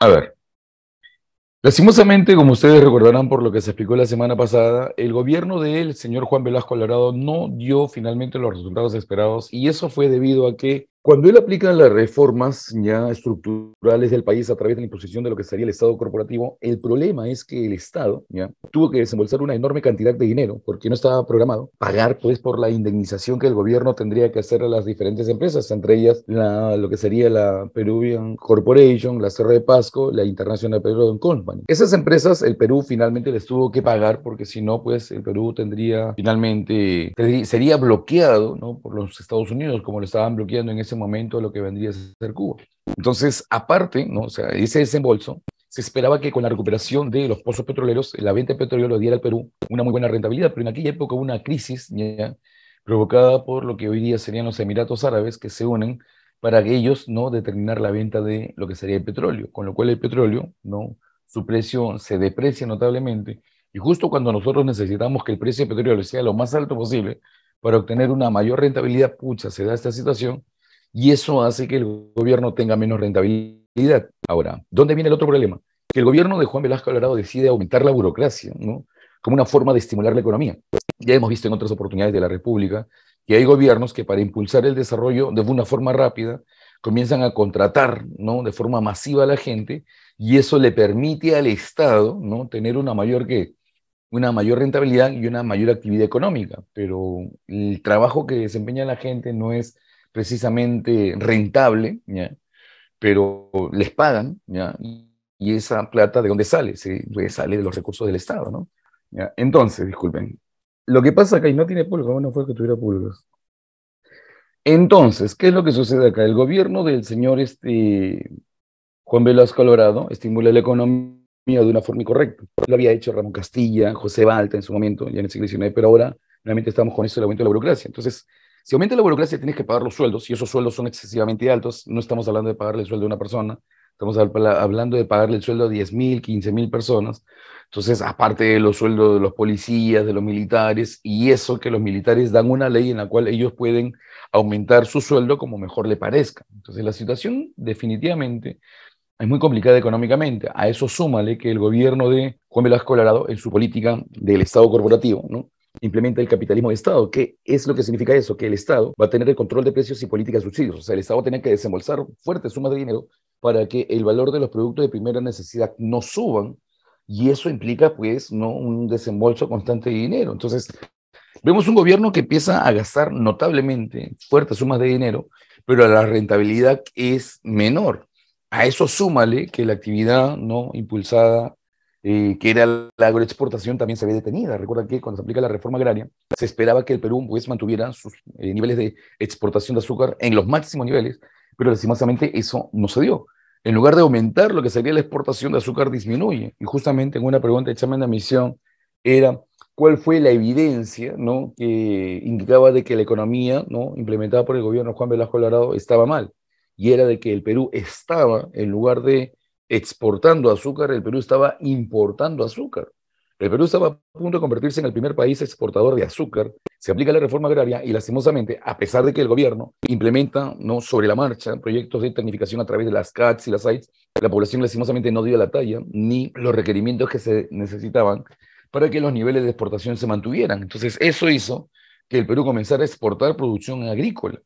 A ver, Lastimosamente, como ustedes recordarán por lo que se explicó la semana pasada, el gobierno del señor Juan Velasco Alvarado no dio finalmente los resultados esperados y eso fue debido a que cuando él aplica las reformas ya estructurales del país a través de la imposición de lo que sería el Estado corporativo, el problema es que el Estado ya tuvo que desembolsar una enorme cantidad de dinero porque no estaba programado pagar pues por la indemnización que el gobierno tendría que hacer a las diferentes empresas, entre ellas la, lo que sería la Peruvian Corporation, la Cerro de Pasco, la International Peruvian Company. Esas empresas el Perú finalmente les tuvo que pagar porque si no pues el Perú tendría finalmente sería bloqueado ¿no? por los Estados Unidos como lo estaban bloqueando en ese momento lo que vendría a ser Cuba. Entonces, aparte, ¿no? o sea, ese desembolso, se esperaba que con la recuperación de los pozos petroleros, la venta de petróleo diera al Perú una muy buena rentabilidad, pero en aquella época hubo una crisis provocada por lo que hoy día serían los Emiratos Árabes que se unen para que ellos no determinar la venta de lo que sería el petróleo, con lo cual el petróleo, ¿no? su precio se deprecia notablemente y justo cuando nosotros necesitamos que el precio del petróleo sea lo más alto posible para obtener una mayor rentabilidad, pucha, se da esta situación y eso hace que el gobierno tenga menos rentabilidad. Ahora, ¿dónde viene el otro problema? Que el gobierno de Juan Velasco Alvarado decide aumentar la burocracia, ¿no? Como una forma de estimular la economía. Ya hemos visto en otras oportunidades de la República que hay gobiernos que para impulsar el desarrollo de una forma rápida comienzan a contratar, ¿no? De forma masiva a la gente y eso le permite al Estado, ¿no? Tener una mayor que una mayor rentabilidad y una mayor actividad económica, pero el trabajo que desempeña la gente no es precisamente rentable, ¿ya? pero les pagan, ¿ya? y esa plata de dónde sale, ¿Sí? Pues, sale de los recursos del Estado. ¿no? Entonces, disculpen, lo que pasa acá, y no tiene pulgas, bueno, fue que tuviera pulgas. Entonces, ¿qué es lo que sucede acá? El gobierno del señor este, Juan Velasco Colorado estimula la economía de una forma incorrecta. Lo había hecho Ramón Castilla, José Balta en su momento, ya en el siglo XIX, pero ahora realmente estamos con eso el aumento de la burocracia. Entonces, si aumenta la burocracia, tienes que pagar los sueldos, y esos sueldos son excesivamente altos. No estamos hablando de pagarle el sueldo a una persona, estamos hablando de pagarle el sueldo a 10 mil, 15 mil personas. Entonces, aparte de los sueldos de los policías, de los militares, y eso que los militares dan una ley en la cual ellos pueden aumentar su sueldo como mejor le parezca. Entonces, la situación definitivamente es muy complicada económicamente. A eso súmale que el gobierno de Juan Velasco Colorado, en su política del Estado corporativo, ¿no? implementa el capitalismo de Estado. ¿Qué es lo que significa eso? Que el Estado va a tener el control de precios y políticas de subsidios. O sea, el Estado va a tener que desembolsar fuertes sumas de dinero para que el valor de los productos de primera necesidad no suban y eso implica pues no un desembolso constante de dinero. Entonces, vemos un gobierno que empieza a gastar notablemente fuertes sumas de dinero, pero la rentabilidad es menor. A eso súmale que la actividad no impulsada que era la agroexportación, también se ve detenida. Recuerda que cuando se aplica la reforma agraria, se esperaba que el Perú pues, mantuviera sus eh, niveles de exportación de azúcar en los máximos niveles, pero lastimosamente eso no se dio. En lugar de aumentar lo que sería la exportación de azúcar, disminuye. Y justamente en una pregunta hecha en la misión era cuál fue la evidencia ¿no? que indicaba de que la economía ¿no? implementada por el gobierno Juan Velasco Larado estaba mal. Y era de que el Perú estaba, en lugar de exportando azúcar, el Perú estaba importando azúcar. El Perú estaba a punto de convertirse en el primer país exportador de azúcar. Se aplica la reforma agraria y lastimosamente, a pesar de que el gobierno implementa no sobre la marcha proyectos de tecnificación a través de las CATs y las AIDs, la población lastimosamente no dio la talla ni los requerimientos que se necesitaban para que los niveles de exportación se mantuvieran. Entonces, eso hizo que el Perú comenzara a exportar producción agrícola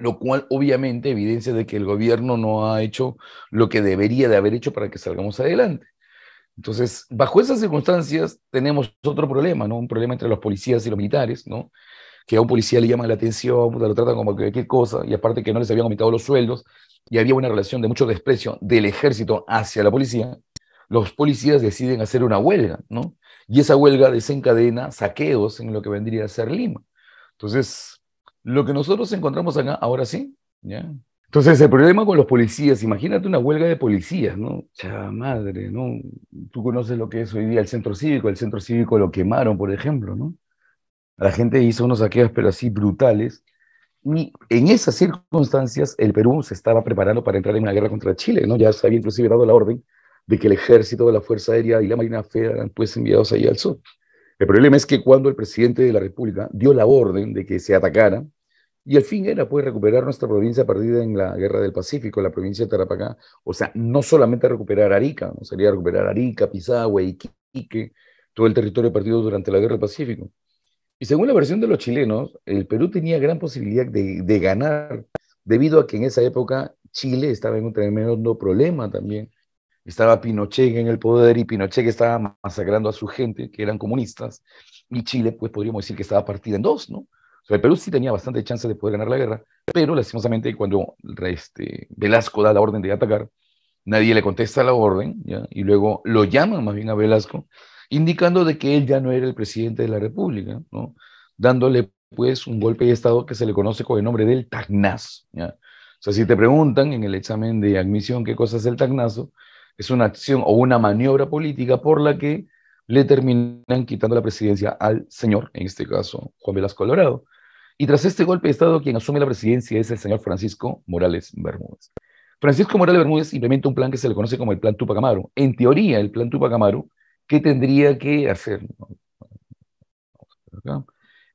lo cual obviamente evidencia de que el gobierno no ha hecho lo que debería de haber hecho para que salgamos adelante. Entonces, bajo esas circunstancias tenemos otro problema, ¿no? Un problema entre los policías y los militares, ¿no? Que a un policía le llama la atención, lo tratan como cualquier cosa, y aparte que no les habían aumentado los sueldos, y había una relación de mucho desprecio del ejército hacia la policía, los policías deciden hacer una huelga, ¿no? Y esa huelga desencadena saqueos en lo que vendría a ser Lima. Entonces, lo que nosotros encontramos acá, ahora sí, ¿ya? Entonces, el problema con los policías, imagínate una huelga de policías, ¿no? Cha madre, ¿no? Tú conoces lo que es hoy día el centro cívico, el centro cívico lo quemaron, por ejemplo, ¿no? La gente hizo unos saqueos, pero así brutales. Y en esas circunstancias, el Perú se estaba preparando para entrar en una guerra contra Chile, ¿no? Ya se había inclusive dado la orden de que el ejército, de la Fuerza Aérea y la Marina Federal pues enviados ahí al sur. El problema es que cuando el presidente de la República dio la orden de que se atacara, y el fin era poder pues, recuperar nuestra provincia perdida en la Guerra del Pacífico, la provincia de Tarapacá, o sea, no solamente recuperar Arica, no sería recuperar Arica, Pisagua, Iquique, todo el territorio perdido durante la Guerra del Pacífico. Y según la versión de los chilenos, el Perú tenía gran posibilidad de, de ganar, debido a que en esa época Chile estaba en un tremendo problema también estaba Pinochet en el poder y Pinochet estaba masacrando a su gente, que eran comunistas, y Chile, pues podríamos decir que estaba partida en dos, ¿no? O sea, el Perú sí tenía bastante chance de poder ganar la guerra, pero lastimosamente cuando este, Velasco da la orden de atacar, nadie le contesta la orden, ¿ya? y luego lo llaman más bien a Velasco, indicando de que él ya no era el presidente de la República, ¿no? dándole pues un golpe de Estado que se le conoce con el nombre del tagnazo. ¿ya? O sea, si te preguntan en el examen de admisión qué cosa es el tagnazo, es una acción o una maniobra política por la que le terminan quitando la presidencia al señor, en este caso Juan Velasco Colorado. Y tras este golpe de Estado, quien asume la presidencia es el señor Francisco Morales Bermúdez. Francisco Morales Bermúdez implementa un plan que se le conoce como el Plan Tupac Amaru. En teoría, el Plan Tupac Amaru, ¿qué tendría que hacer?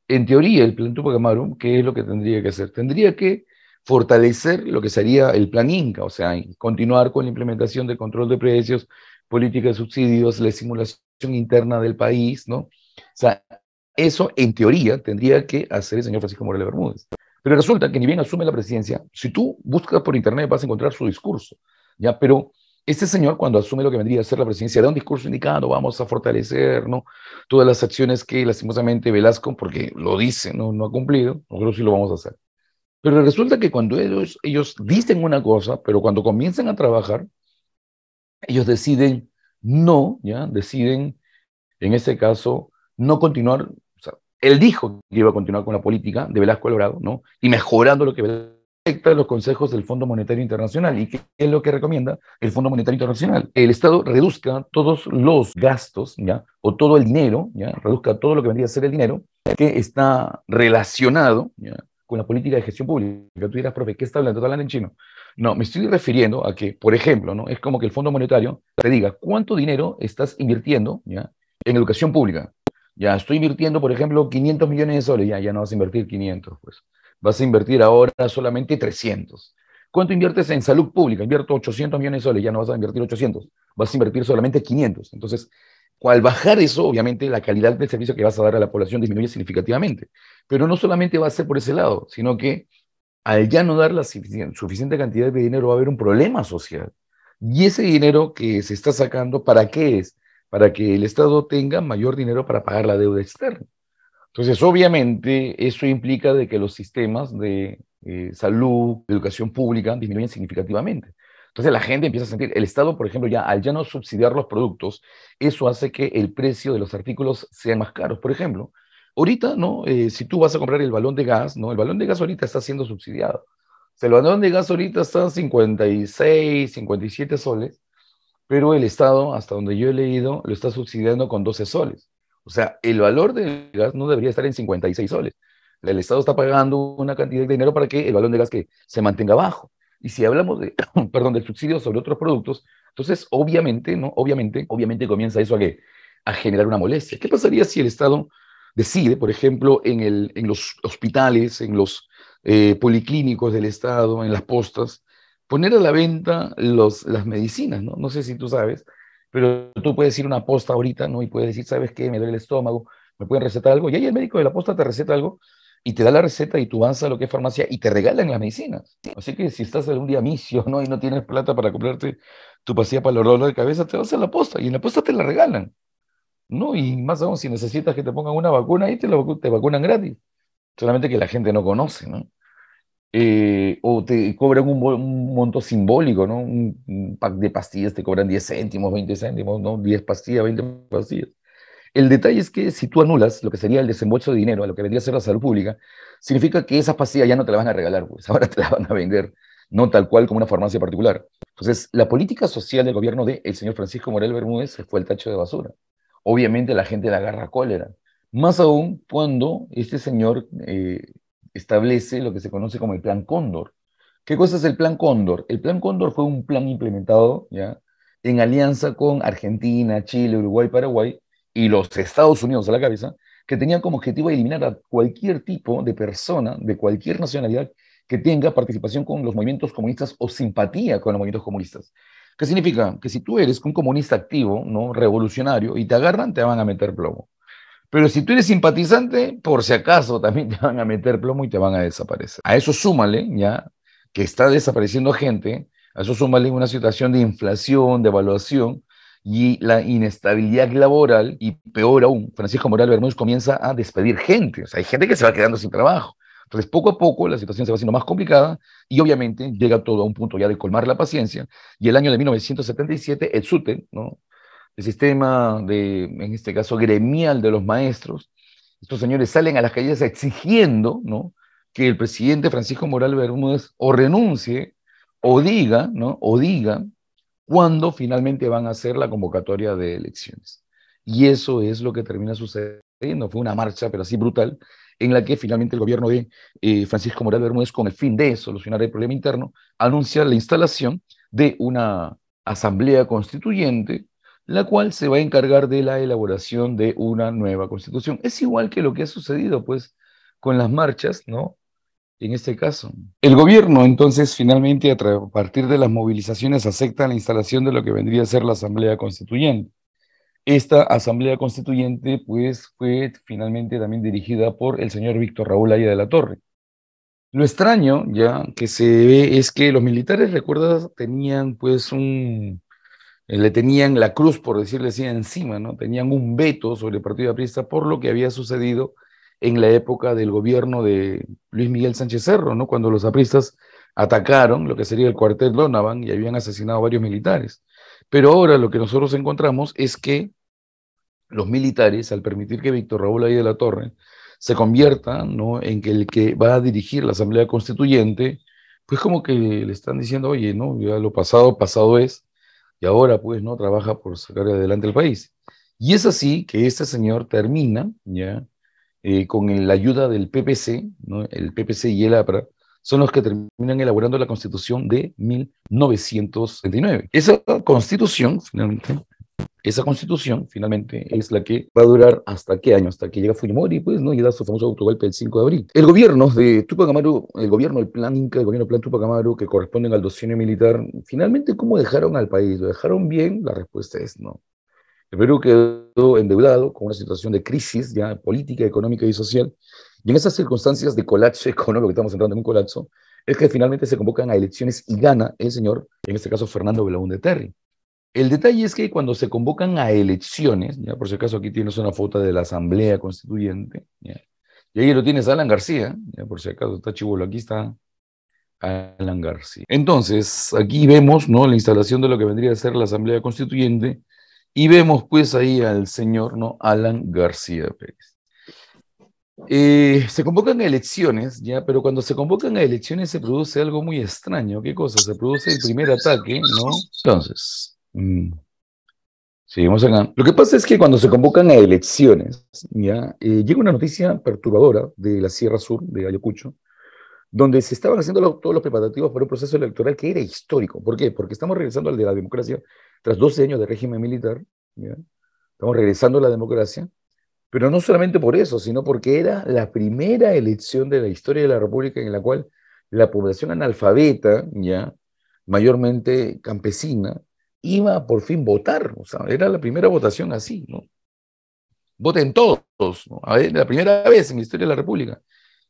En teoría, el Plan Tupac Amaro, ¿qué es lo que tendría que hacer? Tendría que fortalecer lo que sería el plan Inca, o sea, continuar con la implementación del control de precios, política de subsidios, la simulación interna del país, ¿no? O sea, eso en teoría tendría que hacer el señor Francisco Morales Bermúdez. Pero resulta que ni bien asume la presidencia, si tú buscas por internet vas a encontrar su discurso, ¿ya? Pero este señor cuando asume lo que vendría a ser la presidencia da un discurso indicado, vamos a fortalecer, ¿no? Todas las acciones que lastimosamente Velasco, porque lo dice, no, no ha cumplido, nosotros sí lo vamos a hacer. Pero resulta que cuando ellos, ellos dicen una cosa, pero cuando comienzan a trabajar, ellos deciden no, ¿ya? Deciden, en ese caso, no continuar. O sea, él dijo que iba a continuar con la política de Velasco Alvarado, ¿no? Y mejorando lo que afecta los consejos del Fondo Monetario Internacional. ¿Y qué es lo que recomienda el Fondo Monetario Internacional? El Estado reduzca todos los gastos, ¿ya? O todo el dinero, ¿ya? Reduzca todo lo que vendría a ser el dinero que está relacionado, ¿ya? con la política de gestión pública. Tú dirás, profe, ¿qué está hablando? ¿Está hablando en chino? No, me estoy refiriendo a que, por ejemplo, ¿no? es como que el Fondo Monetario te diga cuánto dinero estás invirtiendo ¿ya? en educación pública. Ya estoy invirtiendo, por ejemplo, 500 millones de soles. Ya, ya no vas a invertir 500, pues. Vas a invertir ahora solamente 300. ¿Cuánto inviertes en salud pública? Invierto 800 millones de soles. Ya no vas a invertir 800. Vas a invertir solamente 500. Entonces, al bajar eso, obviamente la calidad del servicio que vas a dar a la población disminuye significativamente. Pero no solamente va a ser por ese lado, sino que al ya no dar la suficiente, cantidad de dinero va a haber un problema social. Y ese dinero que se está sacando, ¿para qué es? Para que el Estado tenga mayor dinero para pagar la deuda externa. Entonces, obviamente, eso implica de que los sistemas de eh, salud, de educación pública disminuyen significativamente. Entonces la gente empieza a sentir, el Estado, por ejemplo, ya al ya no subsidiar los productos, eso hace que el precio de los artículos sea más caros. Por ejemplo, ahorita, ¿no? Eh, si tú vas a comprar el balón de gas, ¿no? El balón de gas ahorita está siendo subsidiado. O sea, el balón de gas ahorita está en 56, 57 soles, pero el Estado, hasta donde yo he leído, lo está subsidiando con 12 soles. O sea, el valor del gas no debería estar en 56 soles. El Estado está pagando una cantidad de dinero para que el balón de gas que se mantenga bajo. Y si hablamos de, perdón, del subsidio sobre otros productos, entonces obviamente, ¿no? Obviamente, obviamente comienza eso a generar una molestia. ¿Qué pasaría si el Estado decide, por ejemplo, en, el, en los hospitales, en los eh, policlínicos del Estado, en las postas, poner a la venta los, las medicinas, ¿no? No sé si tú sabes, pero tú puedes ir a una posta ahorita, ¿no? Y puedes decir, ¿sabes qué? Me duele el estómago, me pueden recetar algo. Y ahí el médico de la posta te receta algo y te da la receta y tú vas a lo que es farmacia y te regalan las medicinas. Así que si estás algún día misio ¿no? y no tienes plata para comprarte tu pastilla para el dolor de cabeza, te vas a la posta y en la posta te la regalan. ¿no? Y más aún si necesitas que te pongan una vacuna ahí, te, vacunan gratis. Solamente que la gente no conoce, ¿no? Eh, o te cobran un, monto simbólico, ¿no? Un, pack de pastillas te cobran 10 céntimos, 20 céntimos, ¿no? 10 pastillas, 20 pastillas. El detalle es que si tú anulas lo que sería el desembolso de dinero a lo que vendría a ser la salud pública, significa que esas pasillas ya no te las van a regalar, pues ahora te las van a vender, no tal cual como una farmacia particular. Entonces, la política social del gobierno del el señor Francisco Morel Bermúdez fue el tacho de basura. Obviamente la gente la agarra cólera, más aún cuando este señor eh, establece lo que se conoce como el Plan Cóndor. ¿Qué cosa es el Plan Cóndor? El Plan Cóndor fue un plan implementado ya en alianza con Argentina, Chile, Uruguay, Paraguay, y los Estados Unidos a la cabeza, que tenían como objetivo eliminar a cualquier tipo de persona, de cualquier nacionalidad, que tenga participación con los movimientos comunistas o simpatía con los movimientos comunistas. ¿Qué significa? Que si tú eres un comunista activo, ¿no? revolucionario, y te agarran, te van a meter plomo. Pero si tú eres simpatizante, por si acaso también te van a meter plomo y te van a desaparecer. A eso súmale, ya, que está desapareciendo gente, a eso súmale una situación de inflación, de evaluación, y la inestabilidad laboral y peor aún, Francisco Moral Bermúdez comienza a despedir gente, o sea, hay gente que se va quedando sin trabajo. Entonces, poco a poco la situación se va haciendo más complicada y obviamente llega todo a un punto ya de colmar la paciencia y el año de 1977 el SUTE, ¿no? el sistema de, en este caso, gremial de los maestros, estos señores salen a las calles exigiendo ¿no? que el presidente Francisco Moral Bermúdez o renuncie o diga, ¿no? o diga cuándo finalmente van a hacer la convocatoria de elecciones. Y eso es lo que termina sucediendo. Fue una marcha, pero así brutal, en la que finalmente el gobierno de eh, Francisco Morales Bermúdez, con el fin de solucionar el problema interno, anuncia la instalación de una asamblea constituyente, la cual se va a encargar de la elaboración de una nueva constitución. Es igual que lo que ha sucedido, pues, con las marchas, ¿no? en este caso. El gobierno entonces finalmente a partir de las movilizaciones acepta la instalación de lo que vendría a ser la Asamblea Constituyente. Esta Asamblea Constituyente pues fue finalmente también dirigida por el señor Víctor Raúl Aya de la Torre. Lo extraño ya que se ve es que los militares, recuerdas, tenían pues un, eh, le tenían la cruz, por decirle así, encima, ¿no? Tenían un veto sobre el Partido Aprista por lo que había sucedido en la época del gobierno de Luis Miguel Sánchez Cerro, ¿no? cuando los apristas atacaron lo que sería el cuartel Donavan y habían asesinado varios militares. Pero ahora lo que nosotros encontramos es que los militares, al permitir que Víctor Raúl Ahí de la Torre se convierta ¿no? en que el que va a dirigir la Asamblea Constituyente, pues como que le están diciendo, oye, no, ya lo pasado, pasado es, y ahora pues no trabaja por sacar adelante el país. Y es así que este señor termina, ya, eh, con la ayuda del PPC, el PPC y el APRA, son los que terminan elaborando la constitución de 1979. Esa constitución, finalmente, esa constitución, finalmente, es la que va a durar hasta qué año, hasta que llega Fujimori, pues, ¿no? Y da su famoso autogolpe el 5 de abril. El gobierno de Tupac Amaru, el gobierno del Plan Inca, el gobierno del Plan Tupac Amaru, que corresponden al docenio militar, finalmente, ¿cómo dejaron al país? ¿Lo dejaron bien? La respuesta es no. Perú quedó endeudado con una situación de crisis ya política, económica y social. Y en esas circunstancias de colapso económico que estamos entrando en un colapso, es que finalmente se convocan a elecciones y gana el señor, en este caso Fernando de Terry. El detalle es que cuando se convocan a elecciones, ya por si acaso aquí tienes una foto de la Asamblea Constituyente, y ahí lo tienes a Alan García, ya por si acaso está chivolo, aquí está Alan García. Entonces, aquí vemos ¿no? la instalación de lo que vendría a ser la Asamblea Constituyente, y vemos pues ahí al señor ¿no? Alan García Pérez. Eh, se convocan elecciones, ya, pero cuando se convocan a elecciones se produce algo muy extraño. ¿Qué cosa? Se produce el primer ataque, ¿no? Entonces, mm. seguimos acá. Lo que pasa es que cuando se convocan a elecciones, ya, eh, llega una noticia perturbadora de la Sierra Sur, de Ayacucho, donde se estaban haciendo todos los preparativos para un proceso electoral que era histórico. ¿Por qué? Porque estamos regresando al de la democracia tras 12 años de régimen militar, estamos regresando a la democracia, pero no solamente por eso, sino porque era la primera elección de la historia de la República en la cual la población analfabeta, ya mayormente campesina, iba por fin a votar. O sea, era la primera votación así, ¿no? Voten todos, la primera vez en la historia de la República.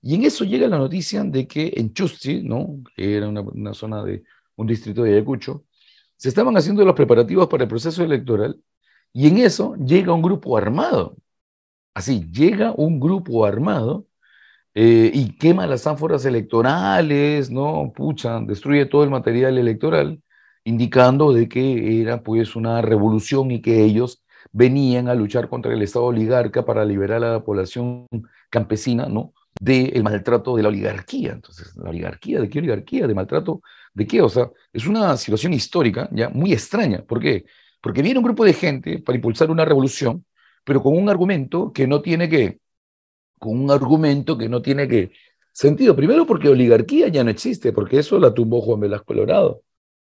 Y en eso llega la noticia de que en Chusti, ¿no? que era una, una zona de un distrito de Ayacucho, se estaban haciendo los preparativos para el proceso electoral y en eso llega un grupo armado. Así, llega un grupo armado eh, y quema las ánforas electorales, ¿no? Pucha, destruye todo el material electoral, indicando de que era pues una revolución y que ellos venían a luchar contra el Estado oligarca para liberar a la población campesina, ¿no? Del maltrato de la oligarquía. Entonces, ¿la oligarquía? ¿De qué oligarquía? De maltrato ¿De qué? O sea, es una situación histórica ya muy extraña. ¿Por qué? Porque viene un grupo de gente para impulsar una revolución, pero con un argumento que no tiene que, con un argumento que no tiene que sentido. Primero porque oligarquía ya no existe, porque eso la tumbó Juan Velasco Colorado.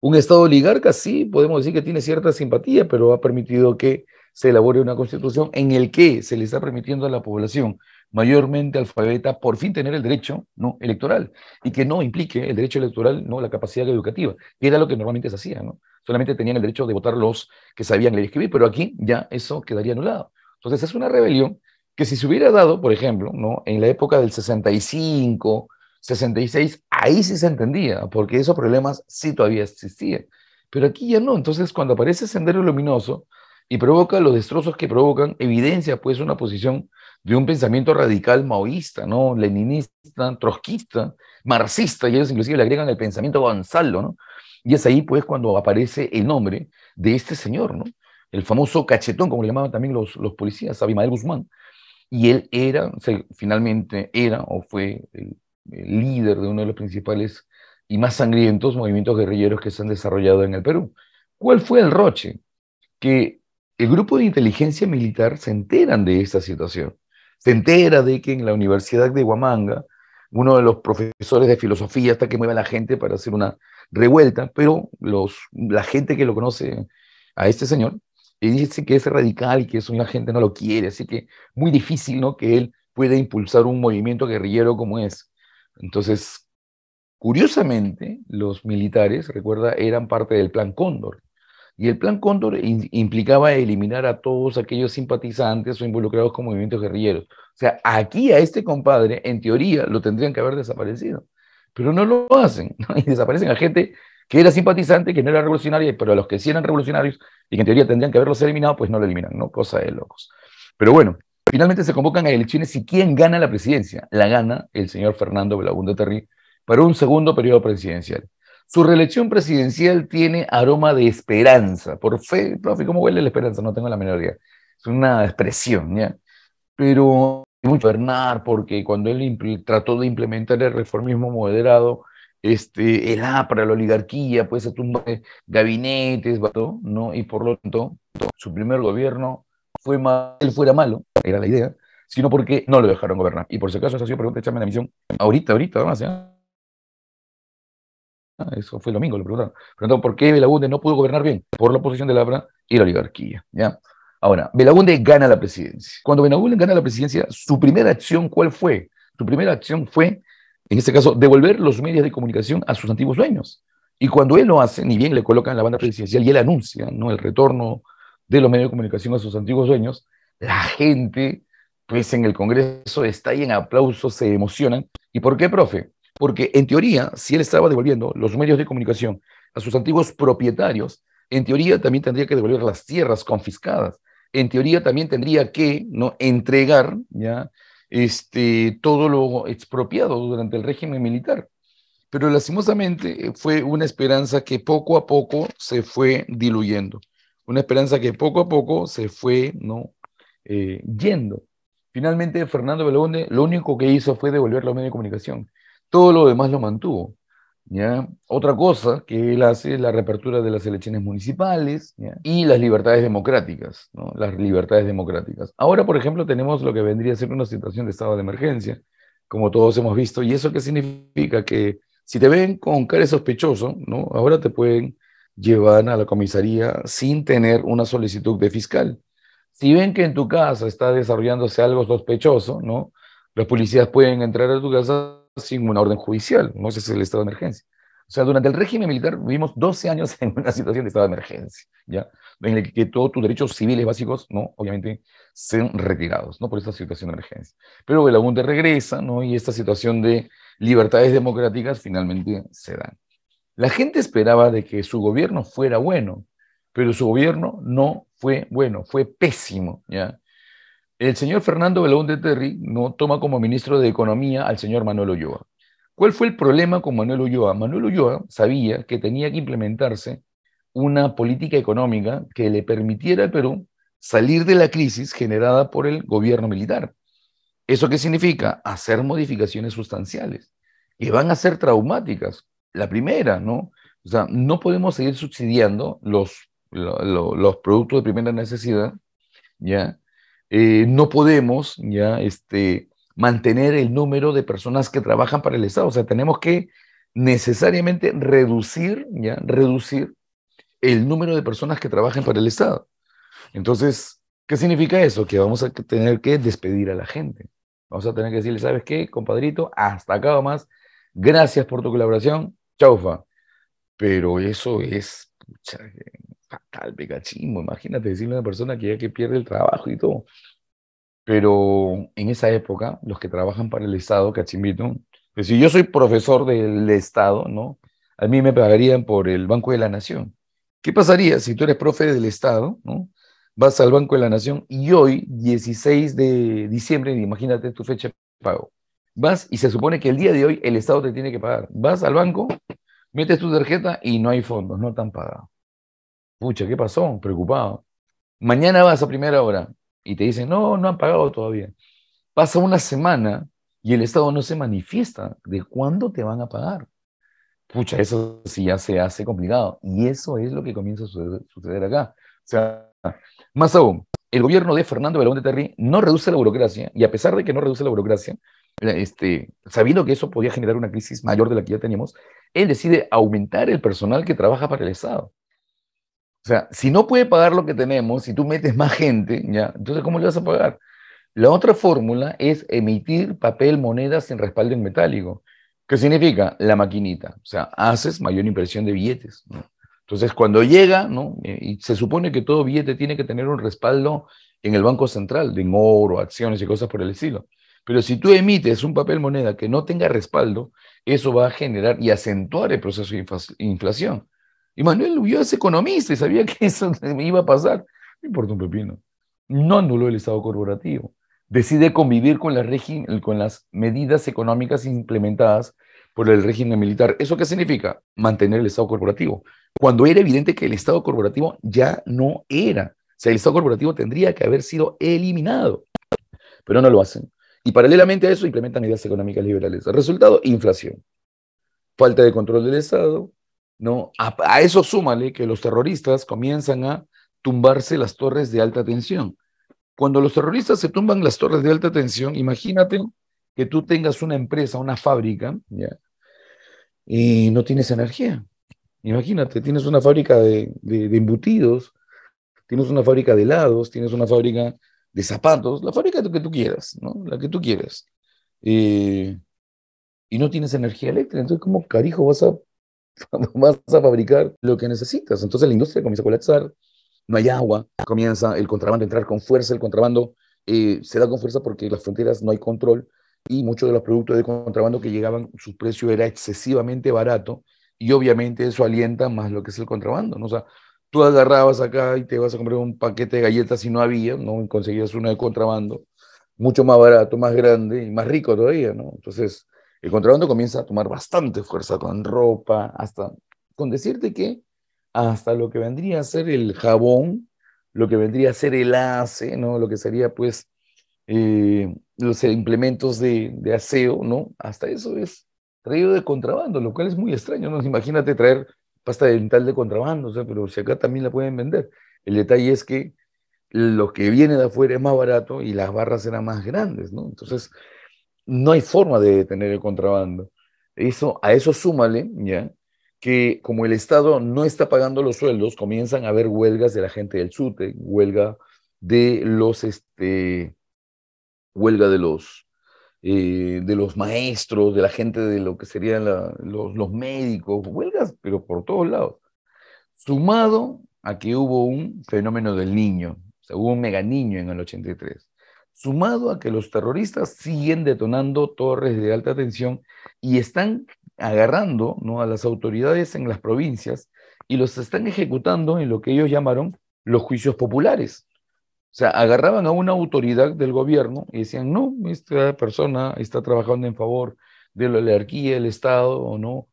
Un Estado oligarca sí, podemos decir que tiene cierta simpatía, pero ha permitido que se elabore una constitución en el que se le está permitiendo a la población mayormente alfabeta, por fin tener el derecho ¿no? electoral y que no implique el derecho electoral ¿no? la capacidad educativa, que era lo que normalmente se hacía. ¿no? Solamente tenían el derecho de votar los que sabían leer y escribir, pero aquí ya eso quedaría anulado. Entonces es una rebelión que si se hubiera dado, por ejemplo, ¿no? en la época del 65, 66, ahí sí se entendía, porque esos problemas sí todavía existían. Pero aquí ya no. Entonces cuando aparece Sendero Luminoso y provoca los destrozos que provocan, evidencia pues una posición de un pensamiento radical maoísta, ¿no? Leninista, trotskista, marxista, y ellos inclusive le agregan el pensamiento Gonzalo, ¿no? Y es ahí, pues, cuando aparece el nombre de este señor, ¿no? El famoso cachetón, como le llamaban también los, los policías, Abimael Guzmán. Y él era, finalmente era o fue el líder de uno de los principales y más sangrientos movimientos guerrilleros que se han desarrollado en el Perú. ¿Cuál fue el roche? Que el grupo de inteligencia militar se enteran de esta situación se entera de que en la Universidad de Huamanga, uno de los profesores de filosofía está que mueve a la gente para hacer una revuelta, pero los, la gente que lo conoce a este señor dice que es radical y que es la gente no lo quiere, así que muy difícil ¿no? que él pueda impulsar un movimiento guerrillero como es. Entonces, curiosamente, los militares, recuerda, eran parte del Plan Cóndor. Y el Plan Cóndor implicaba eliminar a todos aquellos simpatizantes o involucrados con movimientos guerrilleros. O sea, aquí a este compadre, en teoría, lo tendrían que haber desaparecido, pero no lo hacen. Y desaparecen a gente que era simpatizante, que no era revolucionaria, pero a los que sí eran revolucionarios y que en teoría tendrían que haberlos eliminado, pues no lo eliminan, ¿no? Cosa de locos. Pero bueno, finalmente se convocan a elecciones y ¿quién gana la presidencia? La gana el señor Fernando Belaúnde Terry para un segundo periodo presidencial. Su reelección presidencial tiene aroma de esperanza. Por fe, profe, ¿cómo huele la esperanza? No tengo la menor idea. Es una expresión, ¿ya? Pero hay mucho Bernard, porque cuando él trató de implementar el reformismo moderado, este, el APRA, la oligarquía, pues se tumba gabinetes, ¿no? Y por lo tanto, su primer gobierno fue mal, él fuera malo, era la idea, sino porque no lo dejaron gobernar. Y por si acaso, esa ha sido pregunta, échame la misión ahorita, ahorita, además, ¿ya? Ah, eso fue el domingo, lo preguntaron. Preguntaron por qué Belagunde no pudo gobernar bien, por la oposición de Labra y la oligarquía. ¿ya? Ahora, Belagunde gana la presidencia. Cuando Belagunde gana la presidencia, su primera acción, ¿cuál fue? Su primera acción fue, en este caso, devolver los medios de comunicación a sus antiguos dueños. Y cuando él lo hace, ni bien le colocan la banda presidencial y él anuncia ¿no? el retorno de los medios de comunicación a sus antiguos dueños, la gente, pues en el Congreso, está ahí en aplausos, se emocionan. ¿Y por qué, profe? Porque en teoría, si él estaba devolviendo los medios de comunicación a sus antiguos propietarios, en teoría también tendría que devolver las tierras confiscadas. En teoría también tendría que ¿no? entregar ya este, todo lo expropiado durante el régimen militar. Pero lastimosamente eh, fue una esperanza que poco a poco se fue diluyendo, una esperanza que poco a poco se fue ¿no? Eh, yendo. Finalmente, Fernando Belaunde lo único que hizo fue devolver los medios de comunicación. Todo lo demás lo mantuvo. ¿ya? Otra cosa que él hace es la reapertura de las elecciones municipales y las libertades democráticas, ¿no? Las libertades democráticas. Ahora, por ejemplo, tenemos lo que vendría a ser una situación de estado de emergencia, como todos hemos visto. ¿Y eso qué significa? Que si te ven con cara sospechoso, ¿no? Ahora te pueden llevar a la comisaría sin tener una solicitud de fiscal. Si ven que en tu casa está desarrollándose algo sospechoso, ¿no? Los policías pueden entrar a tu casa sin una orden judicial, no ese es el estado de emergencia. O sea, durante el régimen militar vivimos 12 años en una situación de estado de emergencia, ¿ya? En el que todos tus derechos civiles básicos, ¿no? Obviamente, sean retirados, ¿no? Por esta situación de emergencia. Pero el regresa, ¿no? Y esta situación de libertades democráticas finalmente se dan. La gente esperaba de que su gobierno fuera bueno, pero su gobierno no fue bueno, fue pésimo, ¿ya? El señor Fernando Belón de Terry no toma como ministro de Economía al señor Manuel Ulloa. ¿Cuál fue el problema con Manuel Ulloa? Manuel Ulloa sabía que tenía que implementarse una política económica que le permitiera al Perú salir de la crisis generada por el gobierno militar. ¿Eso qué significa? Hacer modificaciones sustanciales, que van a ser traumáticas. La primera, ¿no? O sea, no podemos seguir subsidiando los, los productos de primera necesidad, ¿ya? Eh, no podemos ya este, mantener el número de personas que trabajan para el Estado. O sea, tenemos que necesariamente reducir, ya, reducir el número de personas que trabajan para el Estado. Entonces, ¿qué significa eso? Que vamos a tener que despedir a la gente. Vamos a tener que decirle, ¿sabes qué, compadrito? Hasta acá más. Gracias por tu colaboración. Chaufa. Pero eso es, fatal, cachimbo. Imagínate decirle a una persona que ya que pierde el trabajo y todo. Pero en esa época, los que trabajan para el Estado, cachimbito, pues si yo soy profesor del Estado, ¿no? A mí me pagarían por el Banco de la Nación. ¿Qué pasaría si tú eres profe del Estado, ¿no? Vas al Banco de la Nación y hoy, 16 de diciembre, imagínate tu fecha de pago. Vas y se supone que el día de hoy el Estado te tiene que pagar. Vas al banco, metes tu tarjeta y no hay fondos, no te han pagado pucha, ¿qué pasó? Preocupado. Mañana vas a primera hora y te dicen, no, no han pagado todavía. Pasa una semana y el Estado no se manifiesta de cuándo te van a pagar. Pucha, eso sí ya se hace complicado. Y eso es lo que comienza a suceder, acá. O sea, más aún, el gobierno de Fernando Belón de Terry no reduce la burocracia y a pesar de que no reduce la burocracia, este, sabiendo que eso podía generar una crisis mayor de la que ya teníamos, él decide aumentar el personal que trabaja para el Estado. O sea, si no puede pagar lo que tenemos, si tú metes más gente, ¿ya? Entonces, ¿cómo le vas a pagar? La otra fórmula es emitir papel, moneda sin respaldo en metálico. ¿Qué significa? La maquinita. O sea, haces mayor impresión de billetes. Entonces, cuando llega, ¿no? Eh, y se supone que todo billete tiene que tener un respaldo en el Banco Central, en oro, acciones y cosas por el estilo. Pero si tú emites un papel moneda que no tenga respaldo, eso va a generar y acentuar el proceso de inflación. Y Manuel huyó es economista y sabía que eso me iba a pasar. No importa un pepino. No anuló el Estado corporativo. Decide convivir con, la con las medidas económicas implementadas por el régimen militar. ¿Eso qué significa? Mantener el Estado corporativo. Cuando era evidente que el Estado corporativo ya no era. O sea, el Estado corporativo tendría que haber sido eliminado. Pero no lo hacen. Y paralelamente a eso implementan ideas económicas liberales. resultado, inflación. Falta de control del Estado, ¿no? A, eso súmale que los terroristas comienzan a tumbarse las torres de alta tensión. Cuando los terroristas se tumban las torres de alta tensión, imagínate que tú tengas una empresa, una fábrica, y no tienes energía. Imagínate, tienes una fábrica de, embutidos, tienes una fábrica de helados, tienes una fábrica de zapatos, la fábrica que tú quieras, ¿no? La que tú quieras. Eh, y no tienes energía eléctrica, entonces ¿cómo carijo vas a vas a fabricar lo que necesitas. Entonces la industria comienza a colapsar, no hay agua, comienza el contrabando a entrar con fuerza, el contrabando eh, se da con fuerza porque las fronteras no hay control y muchos de los productos de contrabando que llegaban, su precio era excesivamente barato y obviamente eso alienta más lo que es el contrabando. ¿no? O sea, tú agarrabas acá y te vas a comprar un paquete de galletas si no había, no conseguías uno de contrabando, mucho más barato, más grande y más rico todavía, ¿no? Entonces, el contrabando comienza a tomar bastante fuerza con ropa, hasta con decirte que hasta lo que vendría a ser el jabón, lo que vendría a ser el ace, ¿no? Lo que sería pues eh, los implementos de, aseo, ¿no? Hasta eso es traído de contrabando, lo cual es muy extraño, ¿no? Imagínate traer pasta dental de contrabando, pero si acá también la pueden vender. El detalle es que lo que viene de afuera es más barato y las barras eran más grandes, ¿no? Entonces, no hay forma de detener el contrabando. Eso, a eso súmale, ¿ya? que como el Estado no está pagando los sueldos, comienzan a haber huelgas de la gente del SUTE, huelga de los, este, huelga de los, eh, de los maestros, de la gente de lo que serían los, médicos, huelgas, pero por todos lados. Sumado a que hubo un fenómeno del niño, hubo un mega niño en el 83 sumado a que los terroristas siguen detonando torres de alta tensión y están agarrando ¿no? a las autoridades en las provincias y los están ejecutando en lo que ellos llamaron los juicios populares. O sea, agarraban a una autoridad del gobierno y decían, no, esta persona está trabajando en favor de la oligarquía, el Estado, o no,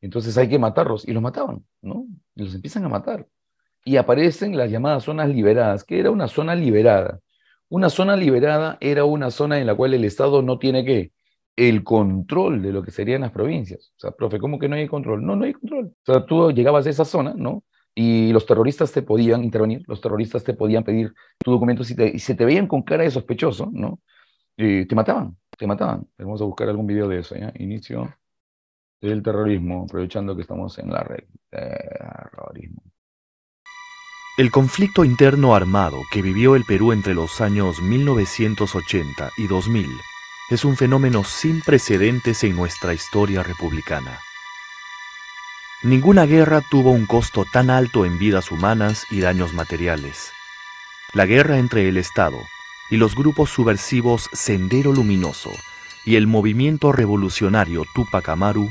entonces hay que matarlos. Y los mataban, ¿no? Y los empiezan a matar. Y aparecen las llamadas zonas liberadas, que era una zona liberada, una zona liberada era una zona en la cual el Estado no tiene que el control de lo que serían las provincias. O sea, profe, ¿cómo que no hay control? No, no hay control. O sea, tú llegabas a esa zona, ¿no? Y los terroristas te podían intervenir, los terroristas te podían pedir tu documento si te, y se te veían con cara de sospechoso, ¿no? Y eh, te mataban, te mataban. Vamos a buscar algún video de eso, ¿ya? Inicio del terrorismo, aprovechando que estamos en la red. Terrorismo. El conflicto interno armado que vivió el Perú entre los años 1980 y 2000 es un fenómeno sin precedentes en nuestra historia republicana. Ninguna guerra tuvo un costo tan alto en vidas humanas y daños materiales. La guerra entre el Estado y los grupos subversivos Sendero Luminoso y el movimiento revolucionario Tupac Amaru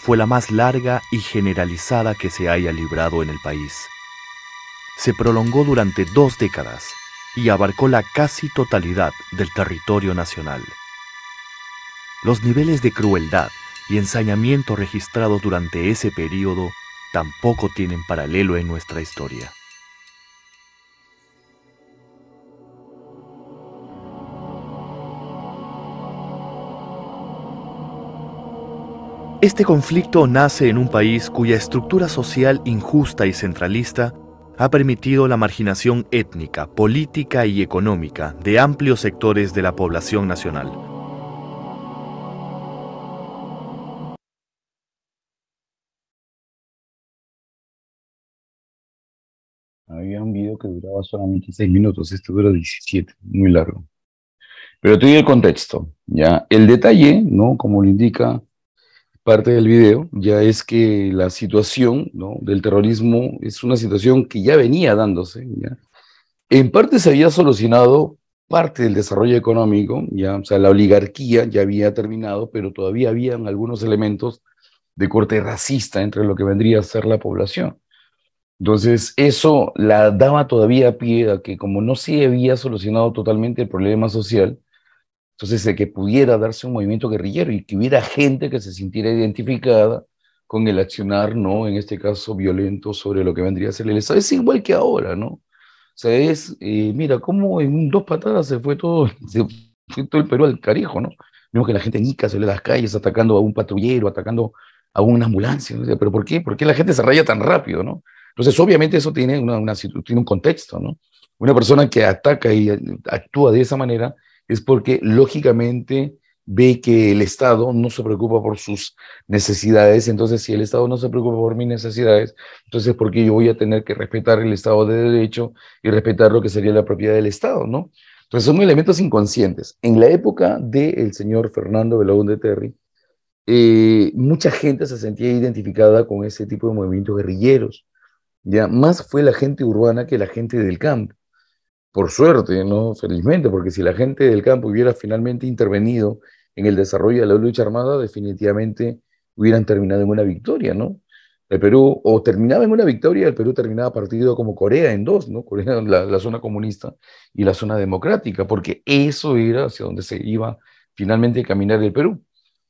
fue la más larga y generalizada que se haya librado en el país se prolongó durante dos décadas y abarcó la casi totalidad del territorio nacional. Los niveles de crueldad y ensañamiento registrados durante ese periodo tampoco tienen paralelo en nuestra historia. Este conflicto nace en un país cuya estructura social injusta y centralista ha permitido la marginación étnica, política y económica de amplios sectores de la población nacional. Había un video que duraba solamente 6 minutos, esto dura 17, muy largo. Pero te el contexto, ¿ya? El detalle, ¿no? Como lo indica parte del video ya es que la situación ¿no? del terrorismo es una situación que ya venía dándose. ¿ya? En parte se había solucionado parte del desarrollo económico, ya, o sea, la oligarquía ya había terminado, pero todavía habían algunos elementos de corte racista entre lo que vendría a ser la población. Entonces, eso la daba todavía pie a que como no se había solucionado totalmente el problema social, entonces, de que pudiera darse un movimiento guerrillero y que hubiera gente que se sintiera identificada con el accionar, ¿no? En este caso, violento sobre lo que vendría a ser el Estado. Es igual que ahora, ¿no? O sea, es, eh, mira, cómo en dos patadas se fue todo, se todo el Perú al carijo, ¿no? Vimos que la gente ni Ica salió a las calles atacando a un patrullero, atacando a una ambulancia. ¿no? ¿Pero por qué? ¿Por qué la gente se raya tan rápido, no? Entonces, obviamente eso tiene, una, tiene un contexto, ¿no? Una persona que ataca y actúa de esa manera es porque lógicamente ve que el Estado no se preocupa por sus necesidades, entonces si el Estado no se preocupa por mis necesidades, entonces porque yo voy a tener que respetar el Estado de Derecho y respetar lo que sería la propiedad del Estado, ¿no? Entonces son elementos inconscientes. En la época del señor Fernando Belaunde de Terry, eh, mucha gente se sentía identificada con ese tipo de movimientos guerrilleros. Ya más fue la gente urbana que la gente del campo por suerte, ¿no? Felizmente, porque si la gente del campo hubiera finalmente intervenido en el desarrollo de la lucha armada, definitivamente hubieran terminado en una victoria, ¿no? El Perú, o terminaba en una victoria, el Perú terminaba partido como Corea en dos, ¿no? Corea, la, zona comunista y la zona democrática, porque eso era hacia donde se iba finalmente a caminar el Perú.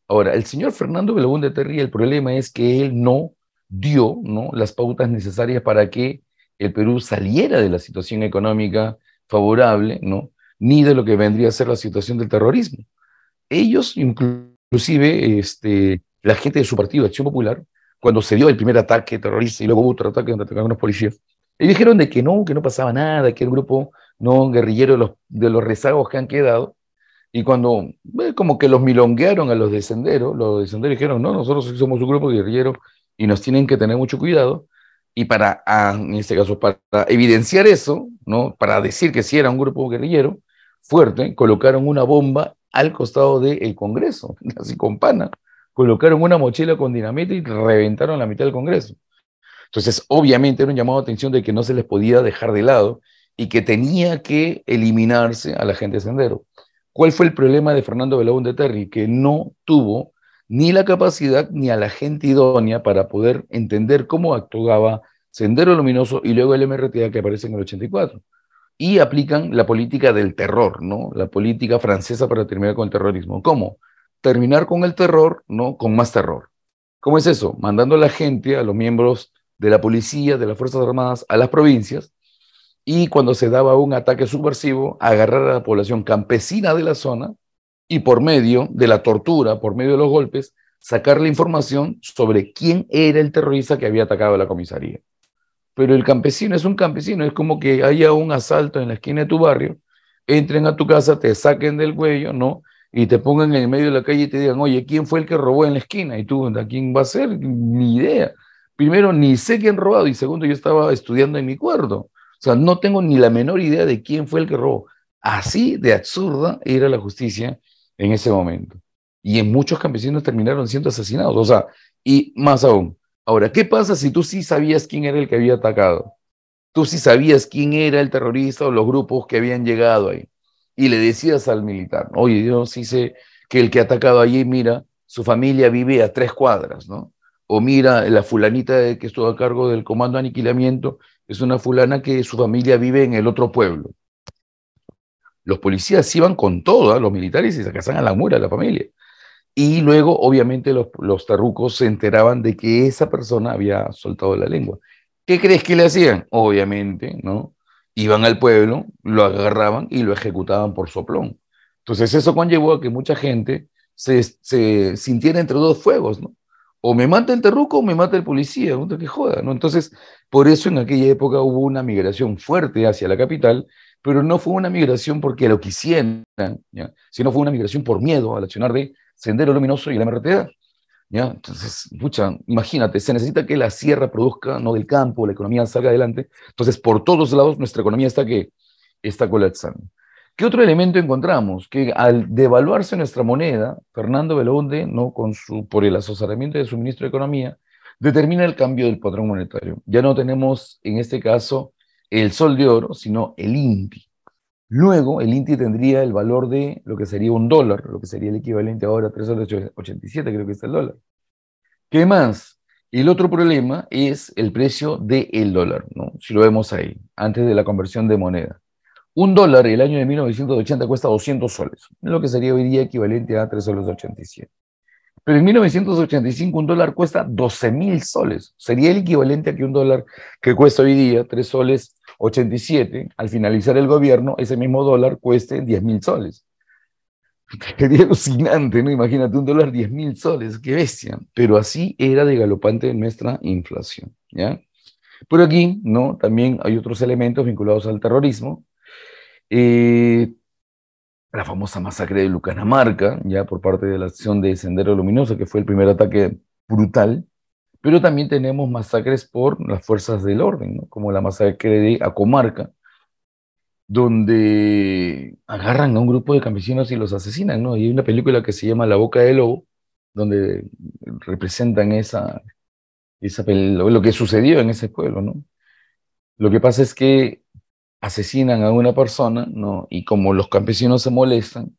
Ahora, el señor Fernando de Terry, el problema es que él no dio ¿no? las pautas necesarias para que el Perú saliera de la situación económica favorable, ¿no? ni de lo que vendría a ser la situación del terrorismo. Ellos, inclusive este, la gente de su partido, Acción Popular, cuando se dio el primer ataque terrorista y luego hubo otro ataque donde atacaron a unos policías, ellos dijeron de que no, que no pasaba nada, que el grupo no guerrillero de los, de los rezagos que han quedado, y cuando eh, como que los milonguearon a los de Sendero, los de Sendero dijeron, no, nosotros somos un grupo guerrillero y nos tienen que tener mucho cuidado, y para, ah, en este caso, para evidenciar eso, ¿no? para decir que sí era un grupo guerrillero fuerte, colocaron una bomba al costado del Congreso, así con pana, colocaron una mochila con dinamita y reventaron la mitad del Congreso. Entonces, obviamente era un llamado de atención de que no se les podía dejar de lado y que tenía que eliminarse a la gente Sendero. ¿Cuál fue el problema de Fernando de Terry? Que no tuvo ni la capacidad ni a la gente idónea para poder entender cómo actuaba Sendero Luminoso y luego el MRTA que aparece en el 84. Y aplican la política del terror, ¿no? La política francesa para terminar con el terrorismo. ¿Cómo? Terminar con el terror, ¿no? Con más terror. ¿Cómo es eso? Mandando a la gente, a los miembros de la policía, de las Fuerzas Armadas, a las provincias, y cuando se daba un ataque subversivo, agarrar a la población campesina de la zona y por medio de la tortura, por medio de los golpes, sacar la información sobre quién era el terrorista que había atacado a la comisaría. Pero el campesino es un campesino, es como que haya un asalto en la esquina de tu barrio, entren a tu casa, te saquen del cuello, ¿no? Y te pongan en el medio de la calle y te digan, oye, ¿quién fue el que robó en la esquina? Y tú, ¿a quién va a ser? Ni idea. Primero, ni sé quién robado y segundo, yo estaba estudiando en mi cuarto. O sea, no tengo ni la menor idea de quién fue el que robó. Así de absurda era la justicia en ese momento. Y en muchos campesinos terminaron siendo asesinados. O sea, y más aún. Ahora, ¿qué pasa si tú sí sabías quién era el que había atacado? Tú sí sabías quién era el terrorista o los grupos que habían llegado ahí. Y le decías al militar, oye, Dios sí sé que el que ha atacado allí, mira, su familia vive a tres cuadras, ¿no? O mira, la fulanita que estuvo a cargo del comando de aniquilamiento es una fulana que su familia vive en el otro pueblo los policías iban con todo, ¿ah? los militares y se casaban a la mura a la familia. Y luego, obviamente, los, tarrucos se enteraban de que esa persona había soltado la lengua. ¿Qué crees que le hacían? Obviamente, ¿no? Iban al pueblo, lo agarraban y lo ejecutaban por soplón. Entonces, eso conllevó a que mucha gente se, sintiera entre dos fuegos, ¿no? o me mata el tarruco o me mata el policía, no que joda, ¿no? Entonces, por eso en aquella época hubo una migración fuerte hacia la capital pero no fue una migración porque lo quisieran, sino fue una migración por miedo al accionar de Sendero Luminoso y la MRTA. ¿ya? Entonces, imagínate, se necesita que la sierra produzca, no del campo, la economía salga adelante. Entonces, por todos lados, nuestra economía está, que, está colapsando. ¿Qué otro elemento encontramos? Que al devaluarse nuestra moneda, Fernando Belonde, ¿no? Con su, por el asociamiento de su ministro de Economía, determina el cambio del patrón monetario. Ya no tenemos, en este caso, el sol de oro, sino el INTI. Luego, el INTI tendría el valor de lo que sería un dólar, lo que sería el equivalente ahora a 3,87, creo que es el dólar. ¿Qué más? El otro problema es el precio del dólar, ¿no? si lo vemos ahí, antes de la conversión de moneda. Un dólar el año de 1980 cuesta 200 soles, lo que sería hoy día equivalente a 3,87. soles 87. Pero en 1985 un dólar cuesta 12.000 mil soles, sería el equivalente a que un dólar que cuesta hoy día 3 soles 87, al finalizar el gobierno, ese mismo dólar cueste 10 mil soles. qué alucinante, ¿no? Imagínate un dólar 10 mil soles, qué bestia. Pero así era de galopante nuestra inflación, ¿ya? Por aquí, ¿no? También hay otros elementos vinculados al terrorismo. Eh, la famosa masacre de Lucanamarca, ya por parte de la acción de Sendero Luminoso, que fue el primer ataque brutal pero también tenemos masacres por las fuerzas del orden, ¿no? como la masacre de Acomarca, donde agarran a un grupo de campesinos y los asesinan. ¿no? Y hay una película que se llama La Boca del Lobo, donde representan esa, esa lo que sucedió en ese pueblo. ¿no? Lo que pasa es que asesinan a una persona, ¿no? Y como los campesinos se molestan,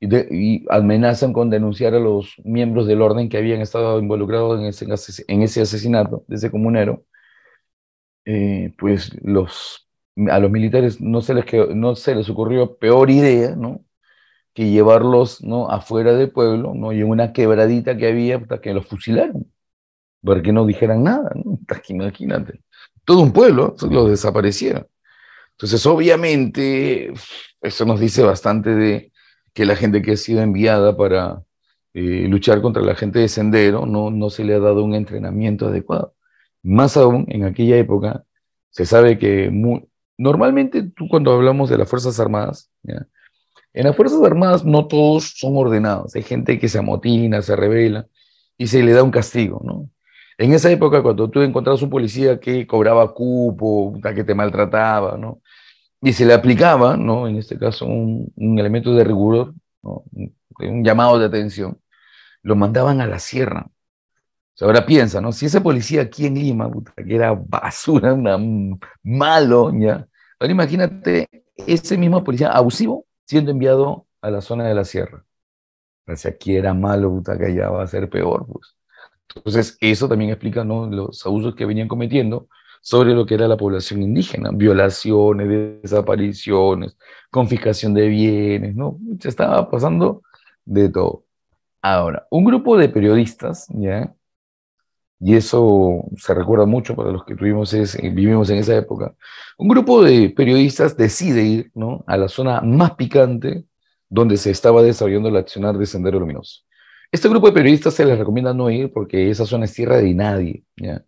y, amenazan con denunciar a los miembros del orden que habían estado involucrados en ese, en ese asesinato de ese comunero, eh, pues los, a los militares no se, les no se les ocurrió peor idea, ¿no? que llevarlos ¿no? afuera del pueblo, ¿no? y en una quebradita que había para que los fusilaron, para que no dijeran nada, imagínate. Todo un pueblo los desaparecieron. Entonces, obviamente, eso nos dice bastante de, que la gente que ha sido enviada para eh, luchar contra la gente de Sendero no, no se le ha dado un entrenamiento adecuado. Más aún, en aquella época, se sabe que normalmente tú cuando hablamos de las Fuerzas Armadas, en las Fuerzas Armadas no todos son ordenados, hay gente que se amotina, se revela y se le da un castigo, ¿no? En esa época, cuando tú encontrabas un policía que cobraba cupo, que te maltrataba, ¿no? y se le aplicaba, ¿no? en este caso, un, elemento de rigor, ¿no? un llamado de atención, lo mandaban a la sierra. ahora piensa, ¿no? si ese policía aquí en Lima, puta, que era basura, una malo, ahora imagínate ese mismo policía abusivo siendo enviado a la zona de la sierra. Si aquí era malo, puta, que allá va a ser peor, pues. Entonces, eso también explica ¿no? los abusos que venían cometiendo sobre lo que era la población indígena, violaciones, desapariciones, confiscación de bienes, ¿no? Se estaba pasando de todo. Ahora, un grupo de periodistas, ¿ya? Y eso se recuerda mucho para los que tuvimos es eh, vivimos en esa época. Un grupo de periodistas decide ir ¿no? a la zona más picante donde se estaba desarrollando el accionar de Sendero Luminoso. Este grupo de periodistas se les recomienda no ir porque esa zona es tierra de nadie. ¿ya?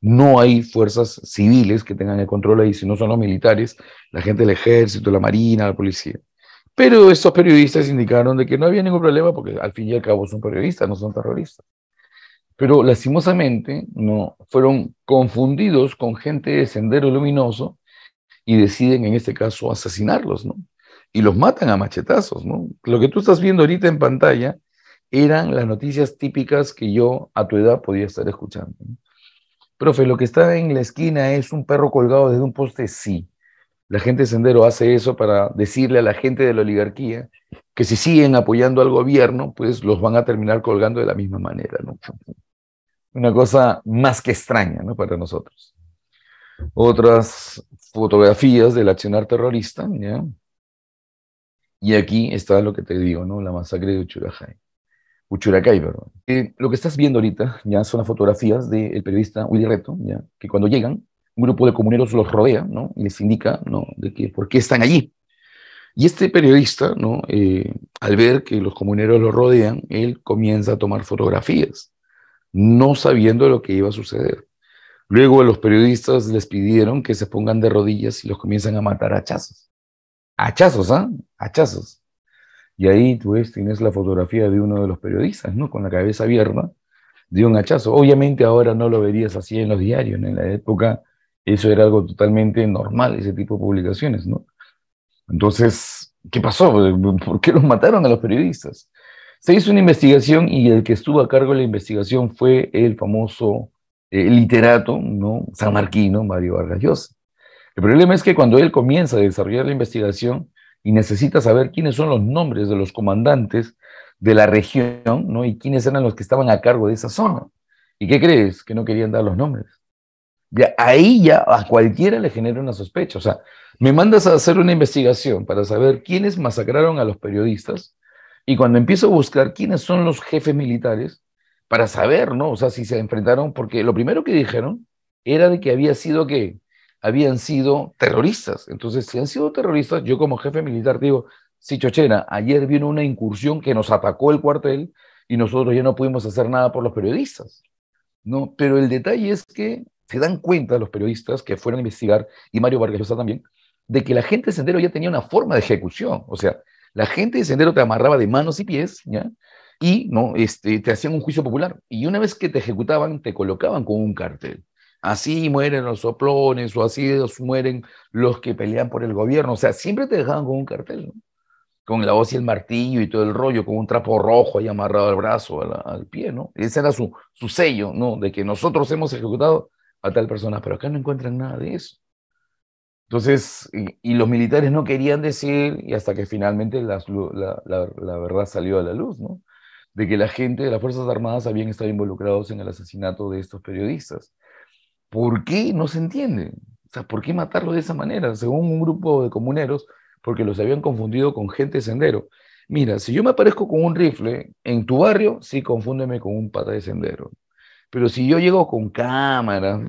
no hay fuerzas civiles que tengan el control ahí, sino son los militares, la gente del ejército, la marina, la policía. Pero estos periodistas indicaron de que no había ningún problema porque al fin y al cabo son periodistas, no son terroristas. Pero lastimosamente no, fueron confundidos con gente de Sendero Luminoso y deciden en este caso asesinarlos, ¿no? Y los matan a machetazos, ¿no? Lo que tú estás viendo ahorita en pantalla eran las noticias típicas que yo a tu edad podía estar escuchando. Profe, lo que está en la esquina es un perro colgado desde un poste, sí. La gente de Sendero hace eso para decirle a la gente de la oligarquía que si siguen apoyando al gobierno, pues los van a terminar colgando de la misma manera, Una cosa más que extraña, ¿no? Para nosotros. Otras fotografías del accionar terrorista, ¿ya? Y aquí está lo que te digo, ¿no? La masacre de Uchurajay. Uchuracay, ¿verdad? lo que estás viendo ahorita ya son las fotografías del periodista Willy Reto, ya, que cuando llegan, un grupo de comuneros los rodea, ¿no? Y les indica, ¿no? De que por qué están allí. Y este periodista, ¿no? Eh, al ver que los comuneros los rodean, él comienza a tomar fotografías, no sabiendo lo que iba a suceder. Luego los periodistas les pidieron que se pongan de rodillas y los comienzan a matar a hachazos. Hachazos, ¿ah? A Hachazos. Y ahí tú ves, tienes la fotografía de uno de los periodistas, ¿no? Con la cabeza abierta, de un hachazo. Obviamente ahora no lo verías así en los diarios, en la época eso era algo totalmente normal, ese tipo de publicaciones, ¿no? Entonces, ¿qué pasó? ¿Por qué los mataron a los periodistas? Se hizo una investigación y el que estuvo a cargo de la investigación fue el famoso eh, literato, ¿no? San Marquino, Mario Vargas Llosa. El problema es que cuando él comienza a desarrollar la investigación, y necesitas saber quiénes son los nombres de los comandantes de la región, ¿no? Y quiénes eran los que estaban a cargo de esa zona. ¿Y qué crees? Que no querían dar los nombres. Ya, ahí ya a cualquiera le genera una sospecha. O sea, me mandas a hacer una investigación para saber quiénes masacraron a los periodistas y cuando empiezo a buscar quiénes son los jefes militares, para saber, ¿no? O sea, si se enfrentaron, porque lo primero que dijeron era de que había sido que habían sido terroristas. Entonces, si han sido terroristas, yo como jefe militar digo, sí, Chochena, ayer vino una incursión que nos atacó el cuartel y nosotros ya no pudimos hacer nada por los periodistas. ¿no? Pero el detalle es que se dan cuenta los periodistas que fueron a investigar, y Mario Vargas Llosa también, de que la gente de Sendero ya tenía una forma de ejecución. O sea, la gente de Sendero te amarraba de manos y pies, ¿ya? Y no, este, te hacían un juicio popular. Y una vez que te ejecutaban, te colocaban con un cartel así mueren los soplones o así mueren los que pelean por el gobierno. O sea, siempre te dejaban con un cartel, ¿no? con la voz y el martillo y todo el rollo, con un trapo rojo ahí amarrado al brazo, al, pie, ¿no? Ese era su, sello, ¿no? De que nosotros hemos ejecutado a tal persona, pero acá no encuentran nada de eso. Entonces, y, los militares no querían decir, y hasta que finalmente la, la verdad salió a la luz, ¿no? De que la gente de las Fuerzas Armadas habían estado involucrados en el asesinato de estos periodistas. ¿Por qué? No se entiende. O sea, ¿por qué matarlo de esa manera? Según un grupo de comuneros, porque los habían confundido con gente sendero. Mira, si yo me aparezco con un rifle en tu barrio, sí, confúndeme con un pata de sendero. Pero si yo llego con cámara,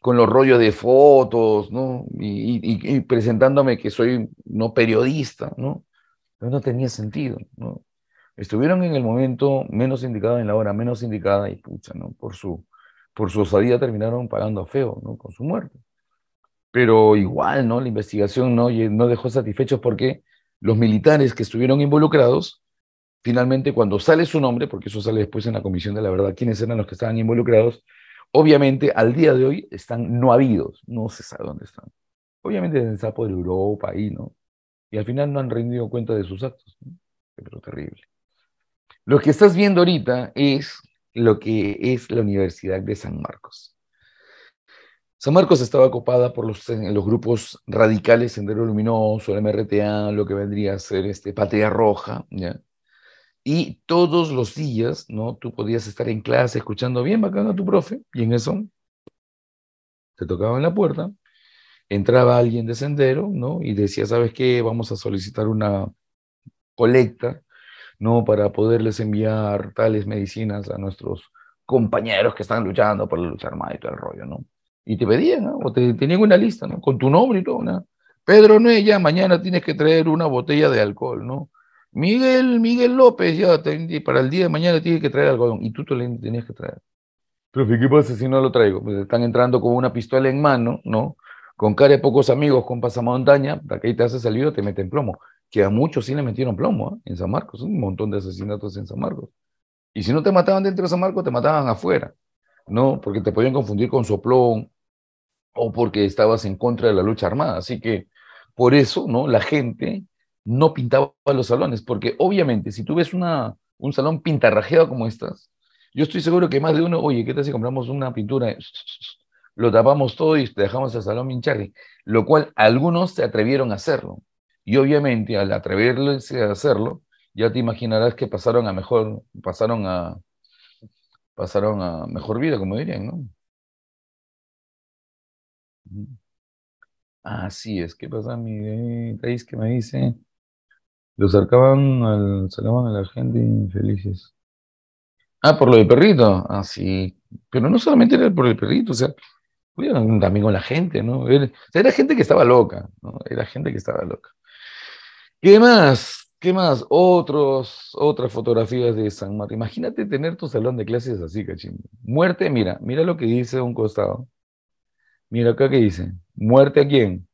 con los rollos de fotos, ¿no? Y, presentándome que soy no periodista, ¿no? no tenía sentido, ¿no? Estuvieron en el momento menos indicado, en la hora menos indicada, y pucha, ¿no? Por su por su osadía terminaron pagando a feo ¿no? con su muerte. Pero igual, ¿no? la investigación no, no dejó satisfechos porque los militares que estuvieron involucrados, finalmente cuando sale su nombre, porque eso sale después en la Comisión de la Verdad, quiénes eran los que estaban involucrados, obviamente al día de hoy están no habidos, no se sabe dónde están. Obviamente el sapo de Europa, ahí, ¿no? Y al final no han rendido cuenta de sus actos, pero terrible. Lo que estás viendo ahorita es lo que es la Universidad de San Marcos. San Marcos estaba ocupada por los, grupos radicales Sendero Luminoso, el MRTA, lo que vendría a ser este, Patria Roja, ¿ya? Y todos los días, ¿no? Tú podías estar en clase escuchando bien bacano a tu profe, y en eso te tocaba en la puerta, entraba alguien de Sendero, ¿no? Y decía, ¿sabes qué? Vamos a solicitar una colecta ¿no? Para poderles enviar tales medicinas a nuestros compañeros que están luchando por la lucha armada y todo el rollo, ¿no? Y te pedían, O te tenían una lista, ¿no? Con tu nombre y todo, ¿no? Pedro ya mañana tienes que traer una botella de alcohol, ¿no? Miguel, Miguel López, ya, para el día de mañana tienes que traer algodón. Y tú te tenías que traer. Pero ¿qué pasa si no lo traigo? Pues están entrando con una pistola en mano, ¿no? Con cara de pocos amigos, con pasamontaña, para que ahí te hace salido, te meten plomo que a muchos sí le metieron plomo ¿eh? en San Marcos, un montón de asesinatos en San Marcos. Y si no te mataban dentro de San Marcos, te mataban afuera, ¿no? Porque te podían confundir con soplón o porque estabas en contra de la lucha armada. Así que por eso, ¿no? La gente no pintaba los salones, porque obviamente si tú ves una, un salón pintarrajeado como estas, yo estoy seguro que más de uno, oye, ¿qué tal si compramos una pintura? Lo tapamos todo y te dejamos el salón mincharri. lo cual algunos se atrevieron a hacerlo. Y obviamente al atreverse a hacerlo, ya te imaginarás que pasaron a mejor, pasaron a, pasaron a mejor vida, como dirían, ¿no? Así es, ¿qué pasa, mi país que me dice? Lo sacaban al, a la gente infelices. Ah, por lo del perrito. Ah, Pero no solamente era por el perrito, o sea, también con la gente, ¿no? Era, era gente que estaba loca, ¿no? Era gente que estaba loca. ¿Qué más? ¿Qué más? Otros, otras fotografías de San Martín. Imagínate tener tu salón de clases así, cachín. Muerte, mira, mira lo que dice un costado. Mira acá que dice, muerte a quién?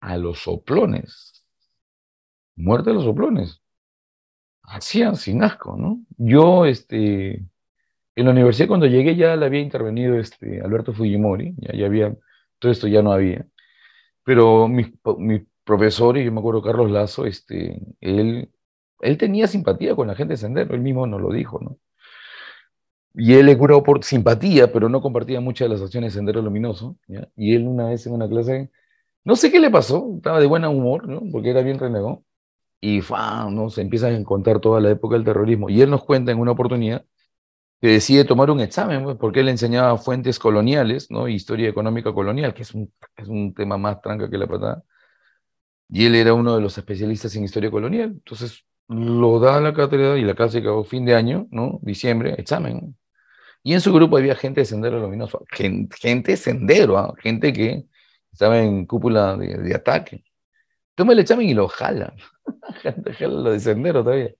A los soplones. Muerte a los soplones. Así, así, asco, ¿no? Yo, este, en la universidad cuando llegué ya le había intervenido este Alberto Fujimori, ya, ya había, todo esto ya no había, pero mi, mis profesor, y yo me acuerdo Carlos Lazo, este, él, él tenía simpatía con la gente de Sendero, él mismo nos lo dijo, ¿no? Y él le curado por simpatía, pero no compartía muchas de las acciones de Sendero Luminoso, Y él una vez en una clase, no sé qué le pasó, estaba de buen humor, ¿no? Porque era bien renegó, y fa ¿no? se empieza a contar toda la época del terrorismo. Y él nos cuenta en una oportunidad que decide tomar un examen, pues, porque él enseñaba fuentes coloniales, ¿no? Historia económica colonial, que es un, es un tema más tranca que la patada y él era uno de los especialistas en historia colonial. Entonces lo da a la cátedra y la cátedra acabó fin de año, ¿no? Diciembre, examen. Y en su grupo había gente de Sendero Luminoso, gente, de sendero, ¿ah? gente que estaba en cúpula de, ataque. Toma el examen y lo jala. gente jala lo de Sendero todavía.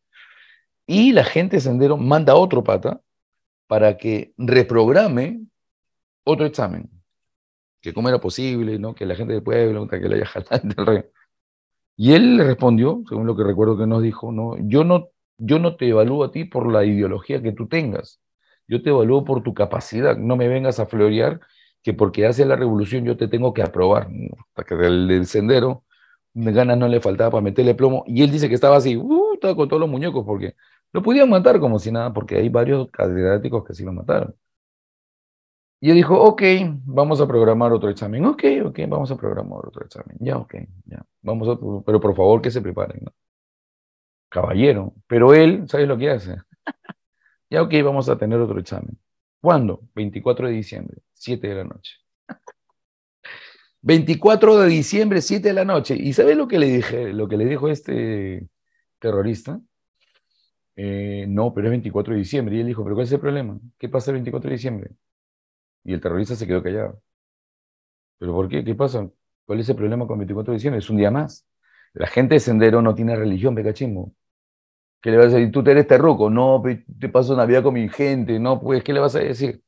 Y la gente de Sendero manda otro pata para que reprograme otro examen. Que cómo era posible, ¿no? Que la gente del pueblo, que lo haya jalado el rey. Y él le respondió, según lo que recuerdo que nos dijo, no, yo no, yo no te evalúo a ti por la ideología que tú tengas, yo te evalúo por tu capacidad, no me vengas a florear que porque hace la revolución yo te tengo que aprobar, hasta que el, sendero de ganas no le faltaba para meterle plomo, y él dice que estaba así, uh, estaba con todos los muñecos, porque lo podían matar como si nada, porque hay varios catedráticos que sí lo mataron. Y él dijo, ok, vamos a programar otro examen. Ok, ok, vamos a programar otro examen. Ya, ok, ya. Vamos pero por favor que se preparen. Caballero. Pero él, ¿sabes lo que hace? ya, ok, vamos a tener otro examen. ¿Cuándo? 24 de diciembre, 7 de la noche. 24 de diciembre, 7 de la noche. ¿Y sabes lo que le dije? Lo que le dijo este terrorista. Eh, no, pero es 24 de diciembre. Y él dijo, ¿pero cuál es el problema? ¿Qué pasa el 24 de diciembre? Y el terrorista se quedó callado. ¿Pero por qué? ¿Qué pasa? ¿Cuál es el problema con 24 de diciembre? Es un día más. La gente de Sendero no tiene religión, pecachismo. ¿Qué le vas a decir? Tú eres terruco, no, te paso vida con mi gente, no, pues, ¿qué le vas a decir?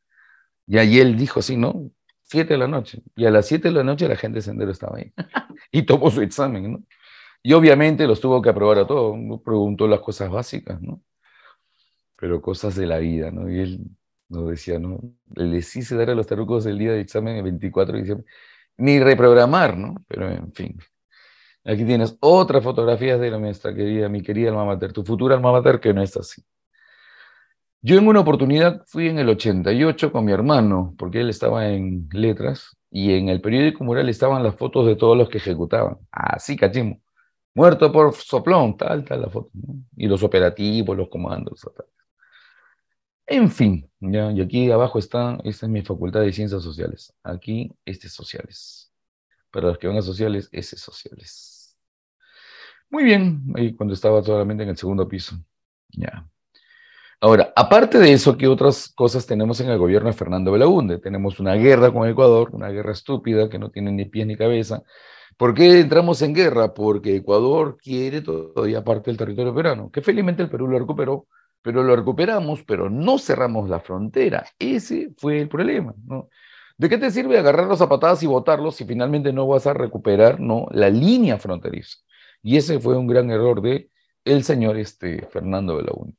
Y ahí él dijo así, ¿no? Siete de la noche. Y a las siete de la noche la gente de Sendero estaba ahí. y tomó su examen, ¿no? Y obviamente los tuvo que aprobar a todos. Preguntó las cosas básicas, ¿no? Pero cosas de la vida, ¿no? Y él decía, ¿no? Les hice dar a los tarucos el día de examen el 24 de diciembre. Ni reprogramar, ¿no? Pero en fin. Aquí tienes otras fotografías de la nuestra querida, mi querida alma mater, tu futura alma mater que no es así. Yo en una oportunidad fui en el 88 con mi hermano, porque él estaba en letras, y en el periódico mural estaban las fotos de todos los que ejecutaban. Así, cachimo. Muerto por soplón, tal, tal la foto. Y los operativos, los comandos, tal. En fin, y aquí abajo está, esta es mi facultad de ciencias sociales. Aquí, este es sociales. Para los que van a sociales, ese es sociales. Muy bien, ahí cuando estaba solamente en el segundo piso. Ya. Ahora, aparte de eso, ¿qué otras cosas tenemos en el gobierno de Fernando Belaunde? Tenemos una guerra con Ecuador, una guerra estúpida que no tiene ni pies ni cabeza. ¿Por qué entramos en guerra? Porque Ecuador quiere todavía parte del territorio peruano, que felizmente el Perú lo recuperó, pero lo recuperamos, pero no cerramos la frontera. Ese fue el problema, ¿no? ¿De qué te sirve agarrar los patadas y botarlos si finalmente no vas a recuperar ¿no? la línea fronteriza? Y ese fue un gran error de el señor este, Fernando de la Unión.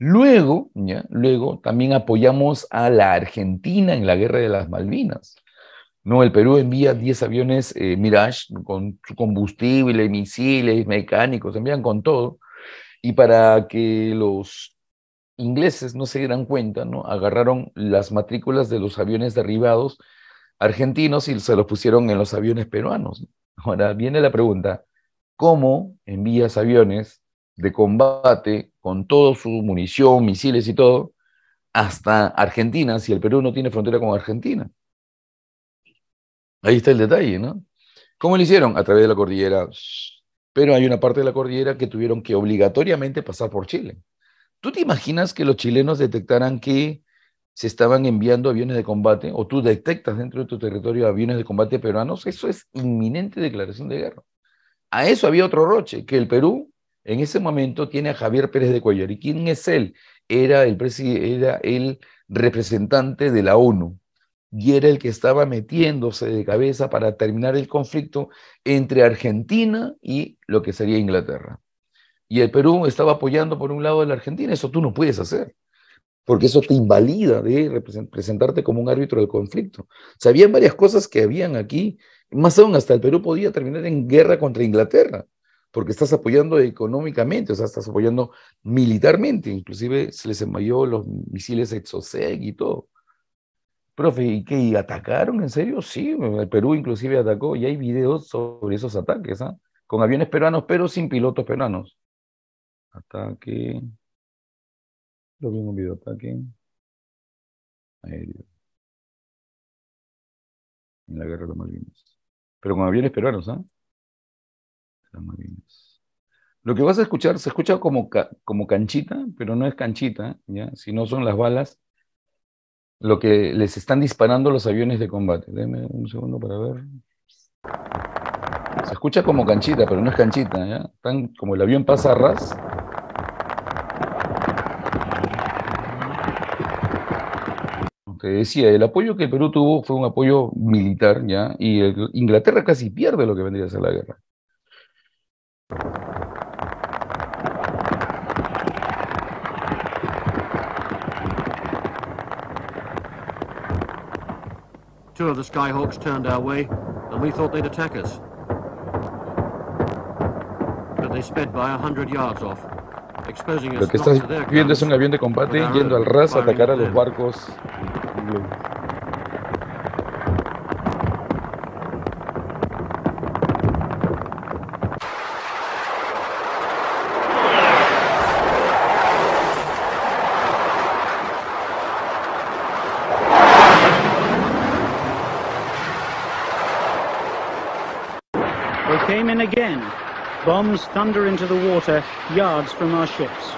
Luego, luego también apoyamos a la Argentina en la guerra de las Malvinas. No, el Perú envía 10 aviones eh, Mirage con su combustible, misiles, mecánicos, envían con todo. Y para que los ingleses no se dieran cuenta, ¿no? Agarraron las matrículas de los aviones derribados argentinos y se los pusieron en los aviones peruanos. Ahora viene la pregunta, ¿cómo envías aviones de combate con toda su munición, misiles y todo hasta Argentina si el Perú no tiene frontera con Argentina? Ahí está el detalle, ¿no? ¿Cómo lo hicieron? A través de la cordillera. Pero hay una parte de la cordillera que tuvieron que obligatoriamente pasar por Chile. ¿Tú te imaginas que los chilenos detectaran que se estaban enviando aviones de combate o tú detectas dentro de tu territorio aviones de combate peruanos? Eso es inminente declaración de guerra. A eso había otro roche, que el Perú en ese momento tiene a Javier Pérez de Cuellar. ¿Y quién es él? Era el, era el representante de la ONU y era el que estaba metiéndose de cabeza para terminar el conflicto entre Argentina y lo que sería Inglaterra y el Perú estaba apoyando por un lado a la Argentina, eso tú no puedes hacer, porque eso te invalida de presentarte como un árbitro del conflicto. Sabían varias cosas que habían aquí, más aún hasta el Perú podía terminar en guerra contra Inglaterra, porque estás apoyando económicamente, o sea, estás apoyando militarmente, inclusive se les envió los misiles Exocet y todo. Profe, ¿y qué? atacaron? ¿En serio? Sí, el Perú inclusive atacó y hay videos sobre esos ataques, ¿ah? con aviones peruanos, pero sin pilotos peruanos. Ataque. Lo mismo, en ataque. Aéreo. En la guerra de los Malvinas. Pero con aviones peruanos, ¿ah? Las Malvinas. Lo que vas a escuchar se escucha como, como canchita, pero no es canchita, ¿ya? Si no son las balas lo que les están disparando los aviones de combate. Deme un segundo para ver. Se escucha como canchita, pero no es canchita. ¿ya? Están, como el avión pasa a ras, decía, el apoyo que el Perú tuvo fue un apoyo militar, ¿ya? Y Inglaterra casi pierde lo que vendría a ser la guerra. Lo que estás viendo es un avión de combate yendo al ras a atacar a los barcos blue. They came in again. Bombs thunder into the water yards from our ships.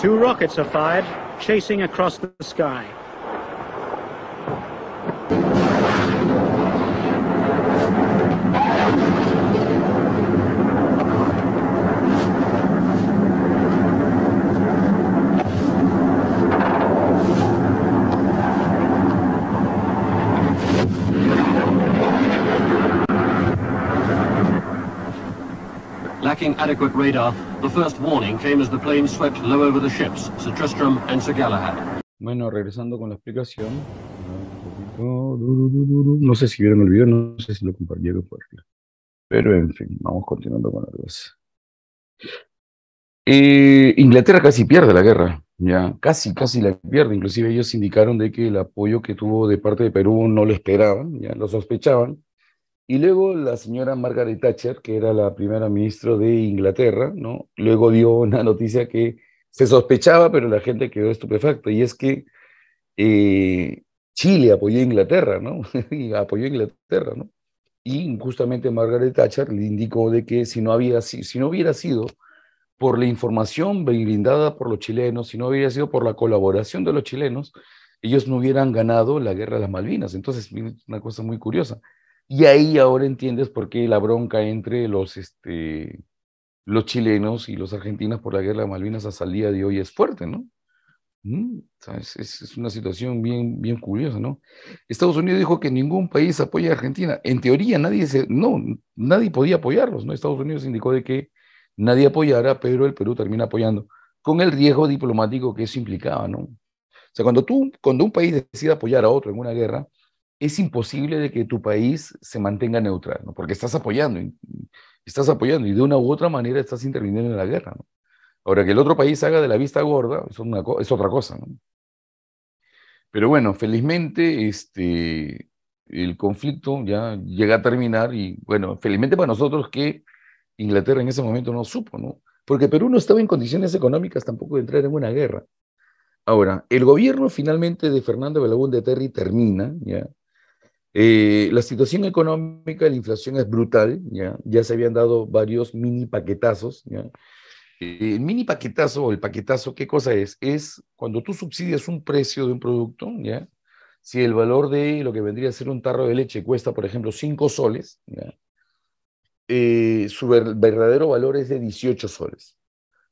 Two rockets are fired, chasing across the sky. Bueno, regresando con la explicación. No sé si vieron el video, no sé si lo compartieron por aquí. Pero en fin, vamos continuando con la cosa. Eh, Inglaterra casi pierde la guerra, ya casi, casi la pierde. Inclusive ellos indicaron de que el apoyo que tuvo de parte de Perú no lo esperaban, ya lo sospechaban, y luego la señora Margaret Thatcher, que era la primera ministra de Inglaterra, ¿no? luego dio una noticia que se sospechaba, pero la gente quedó estupefacta, y es que eh, Chile apoyó a Inglaterra, ¿no? y apoyó a Inglaterra, ¿no? Y justamente Margaret Thatcher le indicó de que si no, había, si, si no hubiera sido por la información brindada por los chilenos, si no hubiera sido por la colaboración de los chilenos, ellos no hubieran ganado la guerra de las Malvinas. Entonces, una cosa muy curiosa. Y ahí ahora entiendes por qué la bronca entre los, este, los chilenos y los argentinos por la guerra de Malvinas hasta el día de hoy es fuerte, ¿no? Mm, es, una situación bien, bien curiosa, ¿no? Estados Unidos dijo que ningún país apoya a Argentina. En teoría, nadie, no, nadie podía apoyarlos, ¿no? Estados Unidos indicó de que nadie apoyara, pero el Perú termina apoyando, con el riesgo diplomático que eso implicaba, ¿no? O sea, cuando, tú, cuando un país decide apoyar a otro en una guerra, es imposible de que tu país se mantenga neutral, ¿no? porque estás apoyando, estás apoyando y de una u otra manera estás interviniendo en la guerra. ¿no? Ahora, que el otro país haga de la vista gorda es, otra cosa. Pero bueno, felizmente este, el conflicto ya llega a terminar y bueno, felizmente para nosotros que Inglaterra en ese momento no supo, ¿no? Porque Perú no estaba en condiciones económicas tampoco de entrar en una guerra. Ahora, el gobierno finalmente de Fernando de Terry termina, ¿ya? Eh, la situación económica, de la inflación es brutal, ¿ya? ya se habían dado varios mini paquetazos. Eh, el mini paquetazo o el paquetazo, ¿qué cosa es? Es cuando tú subsidias un precio de un producto, ¿ya? si el valor de lo que vendría a ser un tarro de leche cuesta, por ejemplo, 5 soles, eh, su verdadero valor es de 18 soles.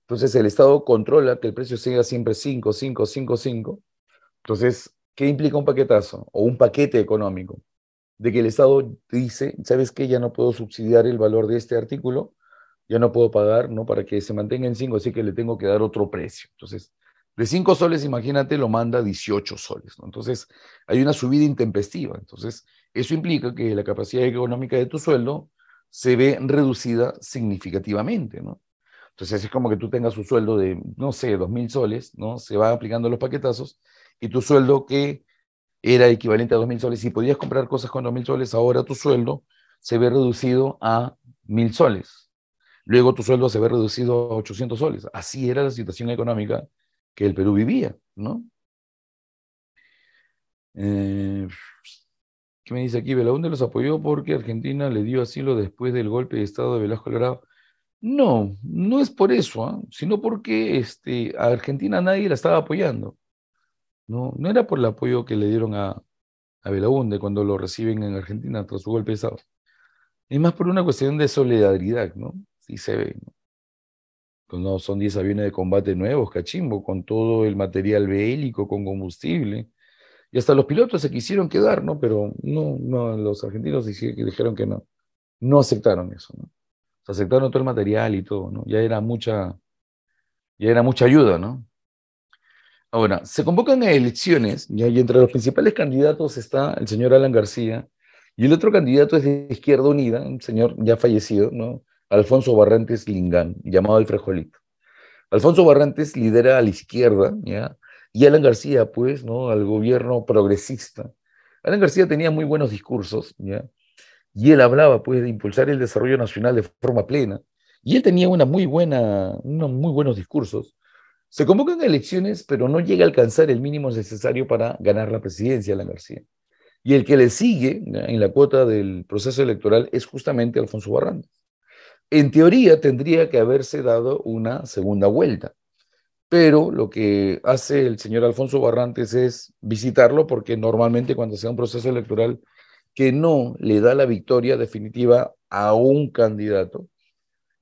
Entonces el Estado controla que el precio sea siempre 5, 5, 5, 5. Entonces, ¿qué implica un paquetazo o un paquete económico? de que el Estado dice, ¿sabes qué? Ya no puedo subsidiar el valor de este artículo, ya no puedo pagar, ¿no? Para que se mantenga en 5, así que le tengo que dar otro precio. Entonces, de 5 soles, imagínate, lo manda 18 soles, Entonces, hay una subida intempestiva. Entonces, eso implica que la capacidad económica de tu sueldo se ve reducida significativamente, ¿no? Entonces, es como que tú tengas un sueldo de, no sé, mil soles, ¿no? Se van aplicando los paquetazos y tu sueldo que era equivalente a 2.000 soles. y podías comprar cosas con 2.000 soles, ahora tu sueldo se ve reducido a 1.000 soles. Luego tu sueldo se ve reducido a 800 soles. Así era la situación económica que el Perú vivía, ¿no? Eh, ¿Qué me dice aquí? de los apoyó porque Argentina le dio asilo después del golpe de Estado de Velasco Alvarado. No, no es por eso, ¿ah? sino porque este, a Argentina nadie la estaba apoyando. No, no era por el apoyo que le dieron a, a Belaunde cuando lo reciben en Argentina tras su golpe de Estado. Es más por una cuestión de solidaridad, ¿no? Sí se ve. ¿no? Pues no son 10 aviones de combate nuevos, cachimbo, con todo el material bélico, con combustible. Y hasta los pilotos se quisieron quedar, ¿no? Pero no, no los argentinos dijeron que no. No aceptaron eso, ¿no? aceptaron todo el material y todo, ¿no? Ya era mucha, ya era mucha ayuda, ¿no? Ahora, se convocan a elecciones y entre los principales candidatos está el señor Alan García y el otro candidato es de Izquierda Unida, un señor ya fallecido, ¿no? Alfonso Barrantes Lingán, llamado el Frejolito. Alfonso Barrantes lidera a la izquierda ¿ya? y Alan García, pues, ¿no? al gobierno progresista. Alan García tenía muy buenos discursos ¿ya? y él hablaba pues, de impulsar el desarrollo nacional de forma plena y él tenía una muy buena, unos muy buenos discursos se convocan elecciones, pero no llega a alcanzar el mínimo necesario para ganar la presidencia Alan García. Y el que le sigue en la cuota del proceso electoral es justamente Alfonso Barrantes. En teoría tendría que haberse dado una segunda vuelta, pero lo que hace el señor Alfonso Barrantes es visitarlo porque normalmente cuando sea un proceso electoral que no le da la victoria definitiva a un candidato,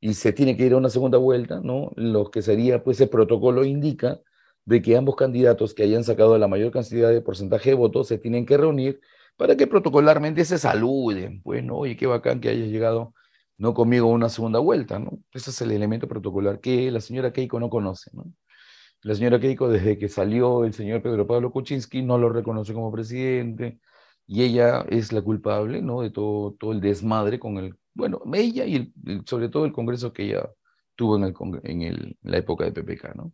y se tiene que ir a una segunda vuelta, ¿no? Lo que sería, pues el protocolo indica de que ambos candidatos que hayan sacado la mayor cantidad de porcentaje de votos se tienen que reunir para que protocolarmente se saluden, Bueno, pues, Oye, qué bacán que hayas llegado, no conmigo, a una segunda vuelta, ¿no? Ese es el elemento protocolar que la señora Keiko no conoce, ¿no? La señora Keiko, desde que salió el señor Pedro Pablo Kuczynski, no lo reconoce como presidente, y ella es la culpable, ¿no? De todo, todo el desmadre con el bueno, ella y sobre todo el Congreso que ella tuvo en, el, en, el, la época de PPK, ¿no?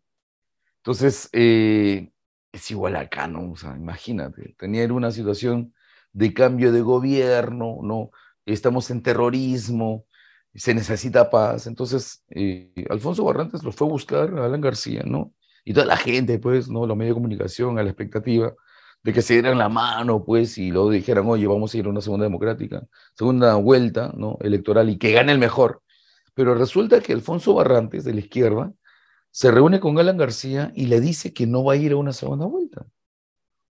Entonces, eh, es igual acá, ¿no? O sea, imagínate, tener una situación de cambio de gobierno, ¿no? Estamos en terrorismo, se necesita paz. Entonces, eh, Alfonso Barrantes lo fue a buscar a Alan García, ¿no? Y toda la gente, pues, ¿no? Los medios de comunicación, a la expectativa de que se dieran la mano, pues, y luego dijeran, oye, vamos a ir a una segunda democrática, segunda vuelta ¿no? electoral y que gane el mejor. Pero resulta que Alfonso Barrantes, de la izquierda, se reúne con Alan García y le dice que no va a ir a una segunda vuelta.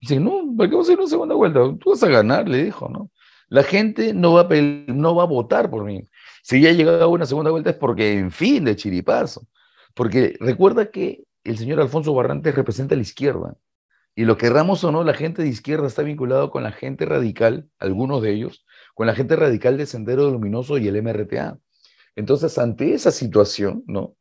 Dice, no, ¿para qué vamos a ir a una segunda vuelta? Tú vas a ganar, le dijo, ¿no? La gente no va a, no va a votar por mí. Si ya ha llegado a una segunda vuelta es porque, en fin, de chiripazo. Porque recuerda que el señor Alfonso Barrantes representa a la izquierda. Y lo querramos o no, la gente de izquierda está vinculado con la gente radical, algunos de ellos, con la gente radical de Sendero Luminoso y el MRTA. Entonces, ante esa situación, ¿no?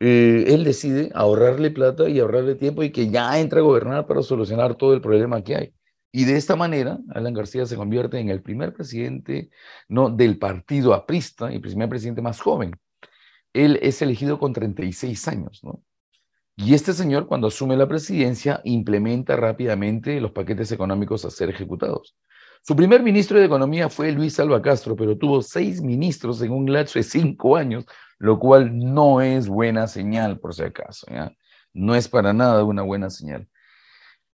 Eh, él decide ahorrarle plata y ahorrarle tiempo y que ya entra a gobernar para solucionar todo el problema que hay. Y de esta manera, Alan García se convierte en el primer presidente ¿no? del partido aprista y primer presidente más joven. Él es elegido con 36 años, ¿no? Y este señor, cuando asume la presidencia, implementa rápidamente los paquetes económicos a ser ejecutados. Su primer ministro de Economía fue Luis Alba Castro, pero tuvo seis ministros en un lapso de cinco años, lo cual no es buena señal, por si acaso. No es para nada una buena señal.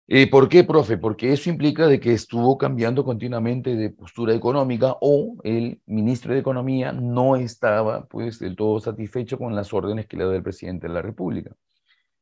Eh, ¿Por qué, profe? Porque eso implica de que estuvo cambiando continuamente de postura económica o el ministro de Economía no estaba pues del todo satisfecho con las órdenes que le da el presidente de la República.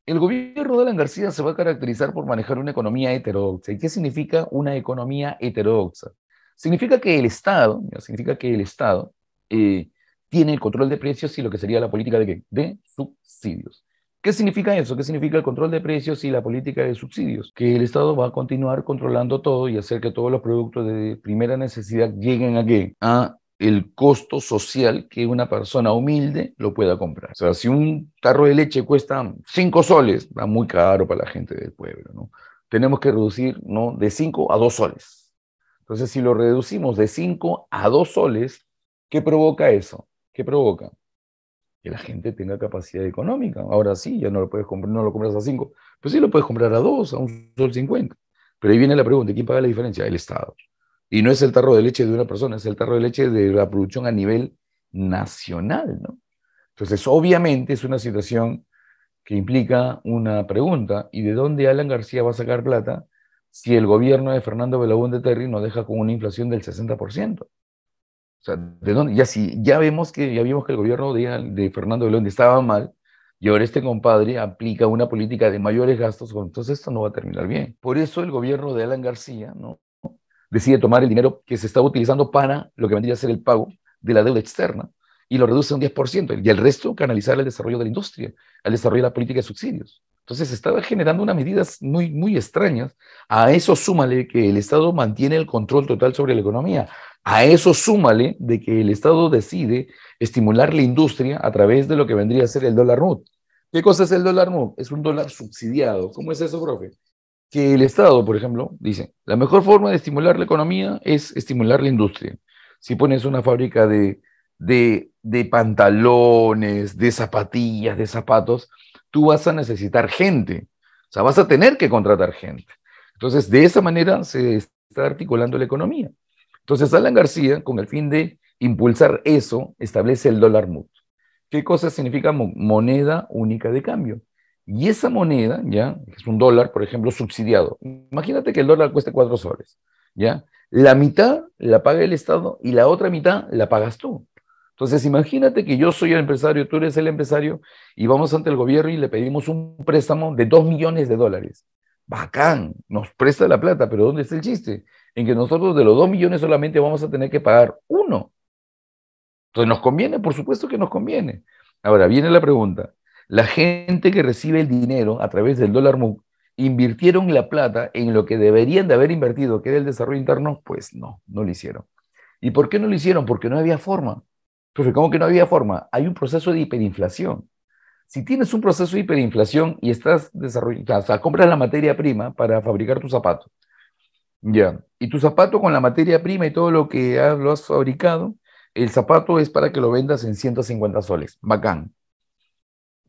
El gobierno de Alan García se va a caracterizar por manejar una economía heterodoxa. ¿Y qué significa una economía heterodoxa? Significa que el Estado, significa que el Estado eh, tiene el control de precios y lo que sería la política de, subsidios. ¿Qué significa eso? ¿Qué significa el control de precios y la política de subsidios? Que el Estado va a continuar controlando todo y hacer que todos los productos de primera necesidad lleguen a A el costo social que una persona humilde lo pueda comprar. O sea, si un tarro de leche cuesta 5 soles, va muy caro para la gente del pueblo, Tenemos que reducir de 5 a 2 soles. Entonces, si lo reducimos de 5 a 2 soles, ¿qué provoca eso? ¿Qué provoca? Que la gente tenga capacidad económica. Ahora sí, ya no lo puedes comprar, no lo compras a 5, pero pues sí lo puedes comprar a 2, a un sol 50. Pero ahí viene la pregunta, ¿quién paga la diferencia? El Estado. Y no es el tarro de leche de una persona, es el tarro de leche de la producción a nivel nacional, ¿no? Entonces, obviamente es una situación que implica una pregunta, ¿y de dónde Alan García va a sacar plata si el gobierno de Fernando de Terry no deja con una inflación del 60%? O sea, ¿de dónde? Ya, si, ya, vemos que, ya vimos que el gobierno de, de Fernando Belón estaba mal, y ahora este compadre aplica una política de mayores gastos, entonces esto no va a terminar bien. Por eso el gobierno de Alan García ¿no? decide tomar el dinero que se estaba utilizando para lo que vendría a ser el pago de la deuda externa y lo reduce un 10%, y el resto canalizar el desarrollo de la industria, al desarrollo de la política de subsidios. Entonces se estaba generando unas medidas muy, muy extrañas. A eso súmale que el Estado mantiene el control total sobre la economía. A eso súmale de que el Estado decide estimular la industria a través de lo que vendría a ser el dólar MUD. ¿Qué cosa es el dólar MUD? Es un dólar subsidiado. ¿Cómo es eso, profe? que el Estado, por ejemplo, dice, la mejor forma de estimular la economía es estimular la industria. Si pones una fábrica de, pantalones, de zapatillas, de zapatos, tú vas a necesitar gente. O sea, vas a tener que contratar gente. Entonces, de esa manera se está articulando la economía. Entonces, Alan García, con el fin de impulsar eso, establece el dólar mut. ¿Qué cosa significa moneda única de cambio? Y esa moneda, ¿ya? Es un dólar, por ejemplo, subsidiado. Imagínate que el dólar cueste cuatro soles, ¿ya? La mitad la paga el Estado y la otra mitad la pagas tú. Entonces, imagínate que yo soy el empresario, tú eres el empresario, y vamos ante el gobierno y le pedimos un préstamo de dos millones de dólares. Bacán, nos presta la plata, pero ¿dónde está el chiste? En que nosotros de los dos millones solamente vamos a tener que pagar uno. Entonces, ¿nos conviene? Por supuesto que nos conviene. Ahora, viene la pregunta, la gente que recibe el dinero a través del dólar MOOC invirtieron la plata en lo que deberían de haber invertido, que era el desarrollo interno, pues no, no lo hicieron. ¿Y por qué no lo hicieron? Porque no había forma. Entonces, ¿cómo que no había forma? Hay un proceso de hiperinflación. Si tienes un proceso de hiperinflación y estás desarrollando, sea, compras la materia prima para fabricar tu zapato, ya, y tu zapato con la materia prima y todo lo que lo has fabricado, el zapato es para que lo vendas en 150 soles, bacán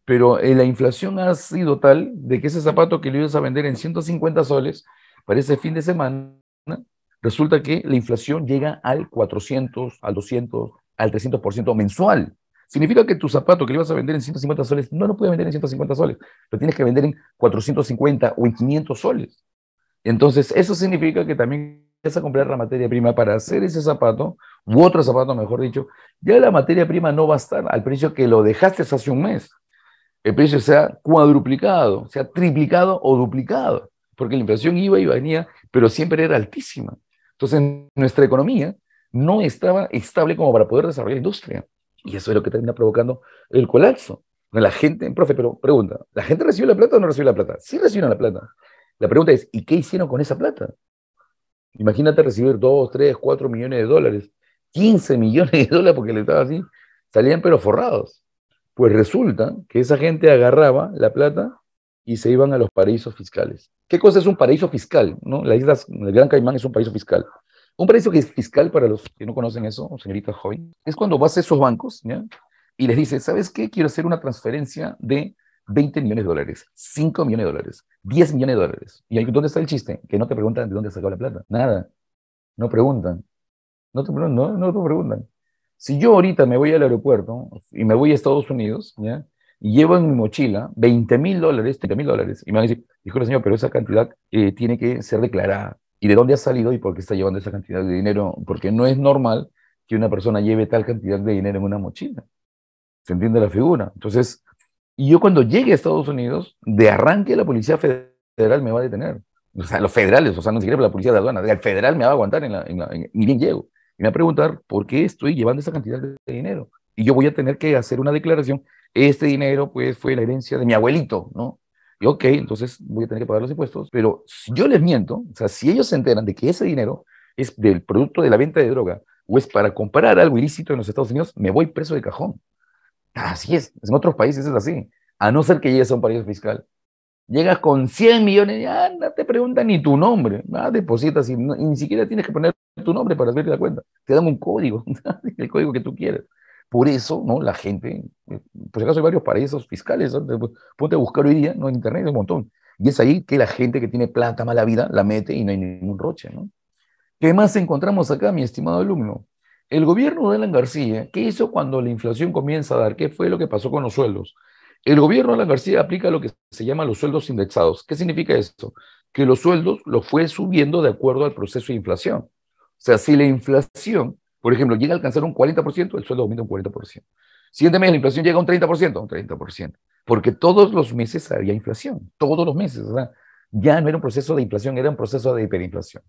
pero eh, la inflación ha sido tal de que ese zapato que le ibas a vender en 150 soles para ese fin de semana, resulta que la inflación llega al 400, al 200, al 300% mensual. Significa que tu zapato que le ibas a vender en 150 soles, no lo puedes vender en 150 soles, lo tienes que vender en 450 o en 500 soles. Entonces, eso significa que también vas a comprar la materia prima para hacer ese zapato, u otro zapato, mejor dicho, ya la materia prima no va a estar al precio que lo dejaste hace un mes el precio se ha cuadruplicado, se ha triplicado o duplicado, porque la inflación iba y venía, pero siempre era altísima. Entonces, nuestra economía no estaba estable como para poder desarrollar industria. Y eso es lo que termina provocando el colapso. La gente, profe, pero pregunta, ¿la gente recibió la plata o no recibió la plata? Sí recibieron la plata. La pregunta es, ¿y qué hicieron con esa plata? Imagínate recibir 2, 3, 4 millones de dólares, 15 millones de dólares, porque le estaba así, salían pero forrados. Pues resulta que esa gente agarraba la plata y se iban a los paraísos fiscales. ¿Qué cosa es un paraíso fiscal? ¿no? La isla del Gran Caimán es un paraíso fiscal. Un paraíso que es fiscal, para los que no conocen eso, señorita joven, es cuando vas a esos bancos y les dices, ¿sabes qué? Quiero hacer una transferencia de 20 millones de dólares, 5 millones de dólares, 10 millones de dólares. ¿Y ahí dónde está el chiste? Que no te preguntan de dónde sacó la plata. Nada. No preguntan. No no, no te preguntan. Si yo ahorita me voy al aeropuerto y me voy a Estados Unidos, ¿ya? Y llevo en mi mochila 20 mil dólares, 30 mil dólares, y me van a decir, señor, pero esa cantidad eh, tiene que ser declarada. ¿Y de dónde ha salido y por qué está llevando esa cantidad de dinero? Porque no es normal que una persona lleve tal cantidad de dinero en una mochila. ¿Se entiende la figura? Entonces, y yo cuando llegue a Estados Unidos, de arranque la Policía Federal me va a detener. O sea, los federales, o sea, no siquiera la Policía de aduanas, el federal me va a aguantar en bien llego y me va a preguntar por qué estoy llevando esa cantidad de dinero. Y yo voy a tener que hacer una declaración. Este dinero, pues, fue la herencia de mi abuelito, ¿no? Y ok, entonces voy a tener que pagar los impuestos. Pero si yo les miento, o sea, si ellos se enteran de que ese dinero es del producto de la venta de droga o es para comprar algo ilícito en los Estados Unidos, me voy preso de cajón. Así es. En otros países es así. A no ser que llegues a un país fiscal Llegas con 100 millones, ya ah, no te preguntan ni tu nombre, nada, ah, depositas y, ni siquiera tienes que poner tu nombre para abrir la cuenta. Te dan un código, el código que tú quieres. Por eso, ¿no? La gente, eh, por si acaso hay varios paraísos fiscales, ponte a buscar hoy día, ¿no? En internet un montón. Y es ahí que la gente que tiene plata, mala vida, la mete y no hay ningún roche, ¿no? ¿Qué más encontramos acá, mi estimado alumno? El gobierno de Alan García, ¿qué hizo cuando la inflación comienza a dar? ¿Qué fue lo que pasó con los sueldos? El gobierno de Alan García aplica lo que se llama los sueldos indexados. ¿Qué significa eso? Que los sueldos los fue subiendo de acuerdo al proceso de inflación. O sea, si la inflación, por ejemplo, llega a alcanzar un 40%, el sueldo aumenta un 40%. Siguiente mes la inflación llega a un 30%, un 30%. Porque todos los meses había inflación, todos los meses. O sea, ya no era un proceso de inflación, era un proceso de hiperinflación.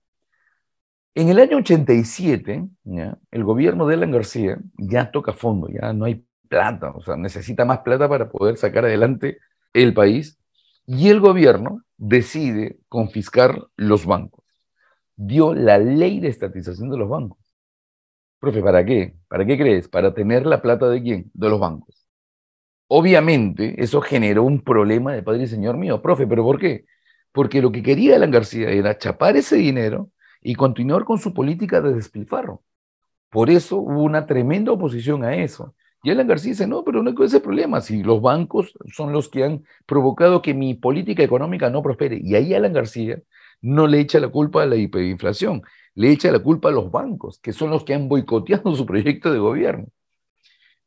En el año 87, el gobierno de Alan García ya toca fondo, ya no hay plata, o sea, necesita más plata para poder sacar adelante el país. Y el gobierno decide confiscar los bancos. Dio la ley de estatización de los bancos. Profe, ¿para qué? ¿Para qué crees? ¿Para tener la plata de quién? De los bancos. Obviamente, eso generó un problema de padre y señor mío. Profe, ¿pero por qué? Porque lo que quería Alan García era chapar ese dinero y continuar con su política de despilfarro. Por eso hubo una tremenda oposición a eso. Y Alan García dice, no, pero no hay ese problema, si los bancos son los que han provocado que mi política económica no prospere. Y ahí Alan García no le echa la culpa a la hiperinflación, le echa la culpa a los bancos, que son los que han boicoteado su proyecto de gobierno.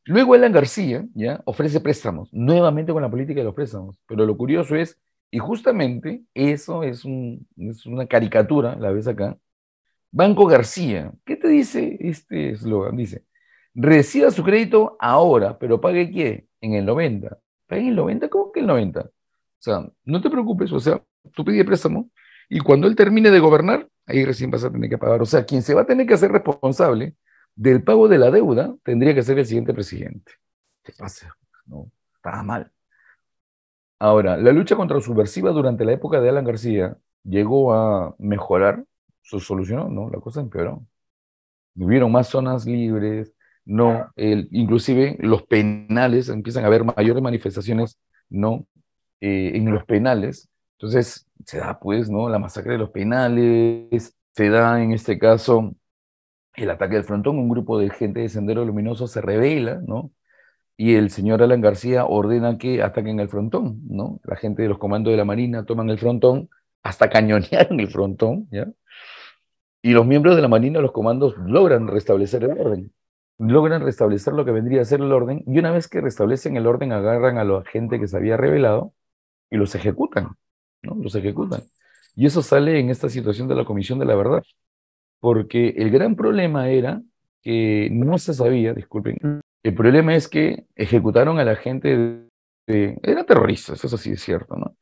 Luego Alan García ya ofrece préstamos, nuevamente con la política de los préstamos, pero lo curioso es, y justamente eso es, es una caricatura, la ves acá, Banco García, ¿qué te dice este eslogan? Dice, reciba su crédito ahora, pero pague qué? En el 90. ¿Pague en el 90? ¿Cómo que el 90? O sea, no te preocupes, o sea, tú pides préstamo y cuando él termine de gobernar, ahí recién vas a tener que pagar. O sea, quien se va a tener que hacer responsable del pago de la deuda tendría que ser el siguiente presidente. ¿Qué pasa? No, está mal. Ahora, la lucha contra subversiva durante la época de Alan García llegó a mejorar, su solucionó, ¿no? La cosa empeoró. Hubieron más zonas libres, no, inclusive los penales, empiezan a haber mayores manifestaciones, no, eh, en los penales. Entonces, se da pues, ¿no? La masacre de los penales, se da en este caso el ataque del frontón, un grupo de gente de Sendero Luminoso se revela, ¿no? Y el señor Alan García ordena que ataquen el frontón, ¿no? La gente de los comandos de la Marina toman el frontón, hasta cañonean el frontón, ¿ya? Y los miembros de la Marina, los comandos, logran restablecer el orden logran restablecer lo que vendría a ser el orden y una vez que restablecen el orden agarran a la gente que se había revelado y los ejecutan, ¿no? Los ejecutan. Y eso sale en esta situación de la Comisión de la Verdad, porque el gran problema era que no se sabía, disculpen, el problema es que ejecutaron a la gente de, eran terroristas, eso sí es cierto, ¿no?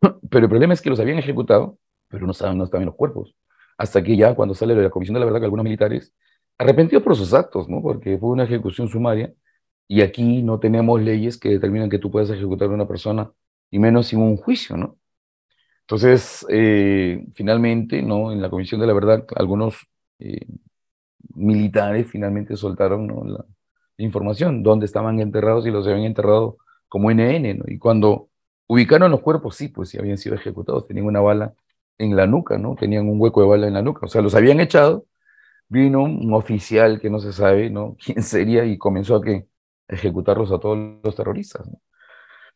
Pero el problema es que los habían ejecutado, pero no saben, no estaban los cuerpos. Hasta que ya cuando sale la Comisión de la Verdad que algunos militares arrepentido por sus actos, ¿no? Porque fue una ejecución sumaria y aquí no tenemos leyes que determinan que tú puedas ejecutar a una persona y menos sin un juicio, ¿no? Entonces, eh, finalmente, ¿no? En la Comisión de la Verdad, algunos eh, militares finalmente soltaron la, la, información, dónde estaban enterrados y los habían enterrado como NN, ¿no? Y cuando ubicaron los cuerpos, sí, pues sí habían sido ejecutados, tenían una bala en la nuca, ¿no? Tenían un hueco de bala en la nuca, o sea, los habían echado vino un oficial que no se sabe ¿no? quién sería y comenzó a ejecutarlos a todos los terroristas.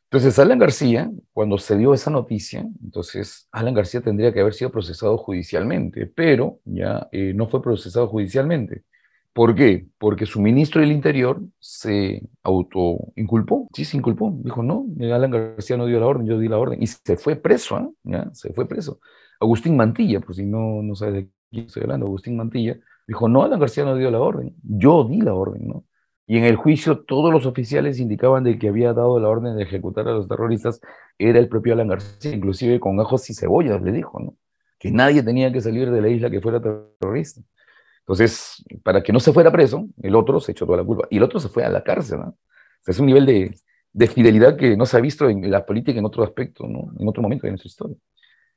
Entonces, Alan García, cuando se dio esa noticia, entonces Alan García tendría que haber sido procesado judicialmente, pero ya eh, no fue procesado judicialmente. ¿Por qué? Porque su ministro del Interior se autoinculpó, sí, se inculpó. Dijo, no, eh, Alan García no dio la orden, yo di la orden. Y se fue preso, ¿eh? ¿Ya? Se fue preso. Agustín Mantilla, por si no, no sabes de quién estoy hablando, Agustín Mantilla, Dijo, no, Alan García no dio la orden, yo di la orden, ¿no? Y en el juicio todos los oficiales indicaban de que había dado la orden de ejecutar a los terroristas era el propio Alan García, inclusive con ajos y cebollas, le dijo, ¿no? Que nadie tenía que salir de la isla que fuera terrorista. Entonces, para que no se fuera preso, el otro se echó toda la culpa. Y el otro se fue a la cárcel, ¿no? es un nivel de, de fidelidad que no se ha visto en la política en otro aspecto, ¿no? En otro momento de nuestra historia.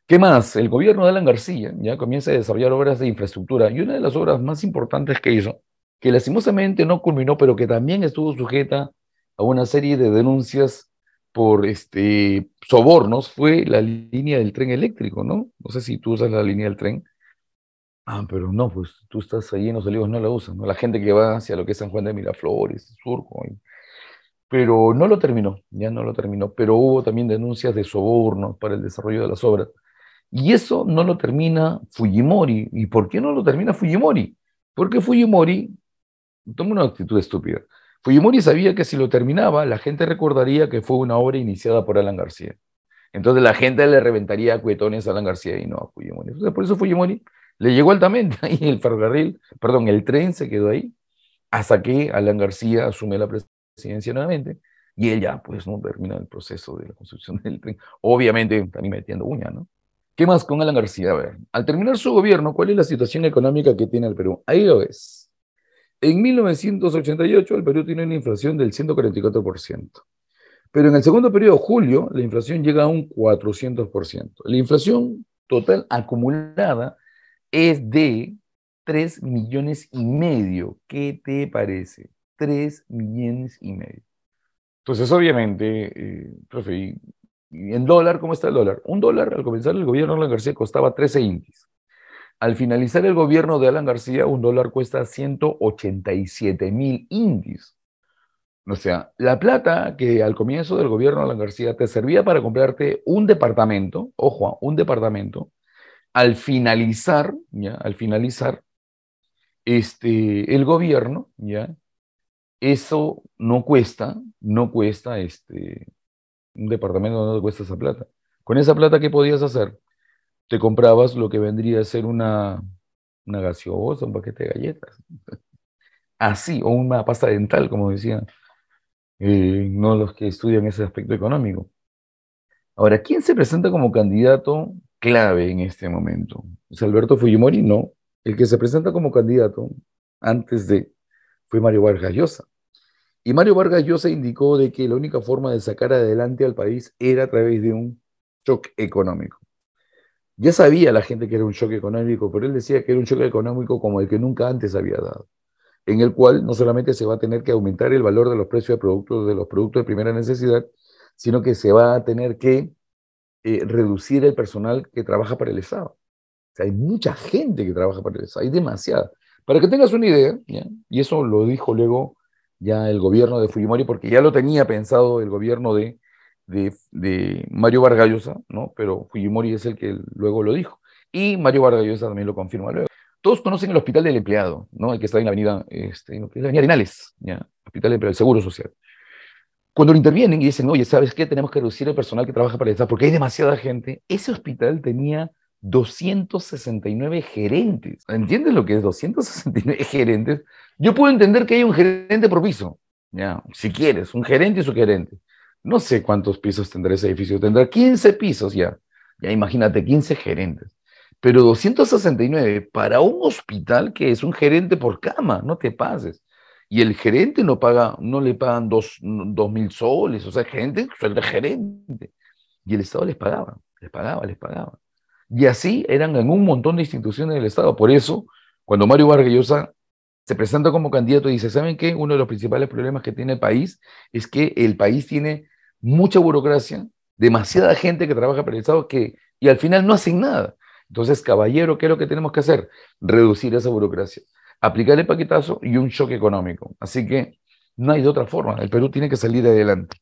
¿Qué más? El gobierno de Alan García ya comienza a desarrollar obras de infraestructura y una de las obras más importantes que hizo, que lastimosamente no culminó, pero que también estuvo sujeta a una serie de denuncias por este, sobornos, fue la línea del tren eléctrico, ¿no? No sé si tú usas la línea del tren. Ah, pero no, pues tú estás ahí en los olivos, no la usan, ¿no? La gente que va hacia lo que es San Juan de Miraflores, Surco, pero no lo terminó, ya no lo terminó, pero hubo también denuncias de sobornos para el desarrollo de las obras y eso no lo termina Fujimori. ¿Y por qué no lo termina Fujimori? Porque Fujimori toma una actitud estúpida. Fujimori sabía que si lo terminaba, la gente recordaría que fue una obra iniciada por Alan García. Entonces la gente le reventaría a cuetones a Alan García y no a Fujimori. por eso Fujimori le llegó altamente y el ferrocarril, perdón, el tren se quedó ahí hasta que Alan García asume la presidencia nuevamente y él ya pues no termina el proceso de la construcción del tren. Obviamente también metiendo uña, ¿no? ¿Qué más con Alan García? A ver, al terminar su gobierno, ¿cuál es la situación económica que tiene el Perú? Ahí lo ves. En 1988 el Perú tiene una inflación del 144%, pero en el segundo periodo, julio, la inflación llega a un 400%. La inflación total acumulada es de 3 millones y medio. ¿Qué te parece? 3 millones y medio. Entonces, obviamente, eh, profe, y en dólar, ¿cómo está el dólar? Un dólar al comenzar el gobierno de Alan García costaba 13 indios. Al finalizar el gobierno de Alan García, un dólar cuesta 187 mil indies. O sea, la plata que al comienzo del gobierno de Alan García te servía para comprarte un departamento, ojo, ah, un departamento, al finalizar, ya, al finalizar, este, el gobierno, ya, eso no cuesta, no cuesta, este, un departamento no te cuesta esa plata. Con esa plata, ¿qué podías hacer? Te comprabas lo que vendría a ser una, una gaseosa, un paquete de galletas. Así, o una pasta dental, como decían eh, no los que estudian ese aspecto económico. Ahora, ¿quién se presenta como candidato clave en este momento? ¿Es Alberto Fujimori? No. El que se presenta como candidato antes de fue Mario Vargas Llosa. Y Mario Vargas Llosa indicó de que la única forma de sacar adelante al país era a través de un shock económico. Ya sabía la gente que era un choque económico, pero él decía que era un choque económico como el que nunca antes había dado, en el cual no solamente se va a tener que aumentar el valor de los precios de productos de los productos de primera necesidad, sino que se va a tener que eh, reducir el personal que trabaja para el Estado. O sea, hay mucha gente que trabaja para el Estado, hay demasiada. Para que tengas una idea, y eso lo dijo luego ya el gobierno de Fujimori, porque ya lo tenía pensado el gobierno de, de, Mario Vargallosa, ¿no? pero Fujimori es el que luego lo dijo. Y Mario Vargallosa también lo confirma luego. Todos conocen el Hospital del Empleado, ¿no? el que está en la avenida, este, avenida Arenales, ¿ya? Hospital del Seguro Social. Cuando lo intervienen y dicen, oye, ¿sabes qué? Tenemos que reducir el personal que trabaja para el Estado porque hay demasiada gente. Ese hospital tenía 269 gerentes. ¿Entiendes lo que es 269 gerentes? Yo puedo entender que hay un gerente por piso, ya, si quieres, un gerente y su gerente. No sé cuántos pisos tendrá ese edificio, tendrá 15 pisos ya. Ya imagínate, 15 gerentes. Pero 269 para un hospital que es un gerente por cama, no te pases. Y el gerente no paga, no le pagan dos, mil soles, o sea, el gerente, gerente. Y el Estado les pagaba, les pagaba, les pagaba. Y así eran en un montón de instituciones del Estado. Por eso, cuando Mario Vargas Llosa se presenta como candidato y dice, ¿saben qué? Uno de los principales problemas que tiene el país es que el país tiene mucha burocracia, demasiada gente que trabaja para el Estado que, y al final no hacen nada. Entonces, caballero, ¿qué es lo que tenemos que hacer? Reducir esa burocracia, aplicar el paquetazo y un choque económico. Así que no hay de otra forma, el Perú tiene que salir adelante.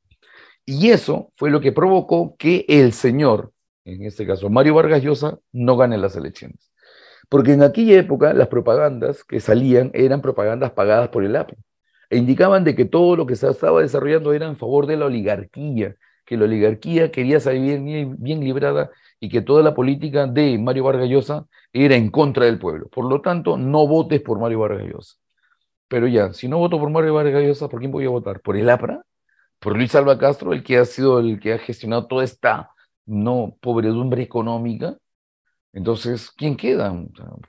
Y eso fue lo que provocó que el señor en este caso Mario Vargas Llosa, no gana las elecciones. Porque en aquella época las propagandas que salían eran propagandas pagadas por el APRA e indicaban de que todo lo que se estaba desarrollando era en favor de la oligarquía, que la oligarquía quería salir bien, bien librada y que toda la política de Mario Vargas Llosa era en contra del pueblo. Por lo tanto, no votes por Mario Vargas Llosa. Pero ya, si no voto por Mario Vargas Llosa, ¿por quién voy a votar? ¿Por el APRA? ¿Por Luis Alba Castro, el que ha sido el que ha gestionado toda esta no pobredumbre económica, entonces, ¿quién queda?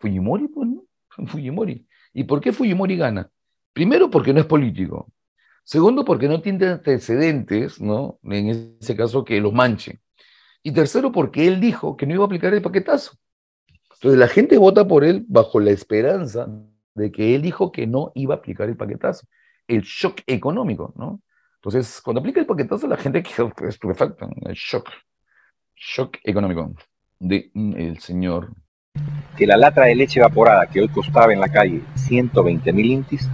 Fujimori, pues, ¿no? Fujimori. ¿Y por qué Fujimori gana? Primero, porque no es político. Segundo, porque no tiene antecedentes, ¿no? En ese caso, que los manche. Y tercero, porque él dijo que no iba a aplicar el paquetazo. Entonces, la gente vota por él bajo la esperanza de que él dijo que no iba a aplicar el paquetazo. El shock económico, ¿no? Entonces, cuando aplica el paquetazo, la gente queda estupefacta, pues, el shock. Shock económico de mm, el señor. Que la lata de leche evaporada que hoy costaba en la calle 120 mil intis,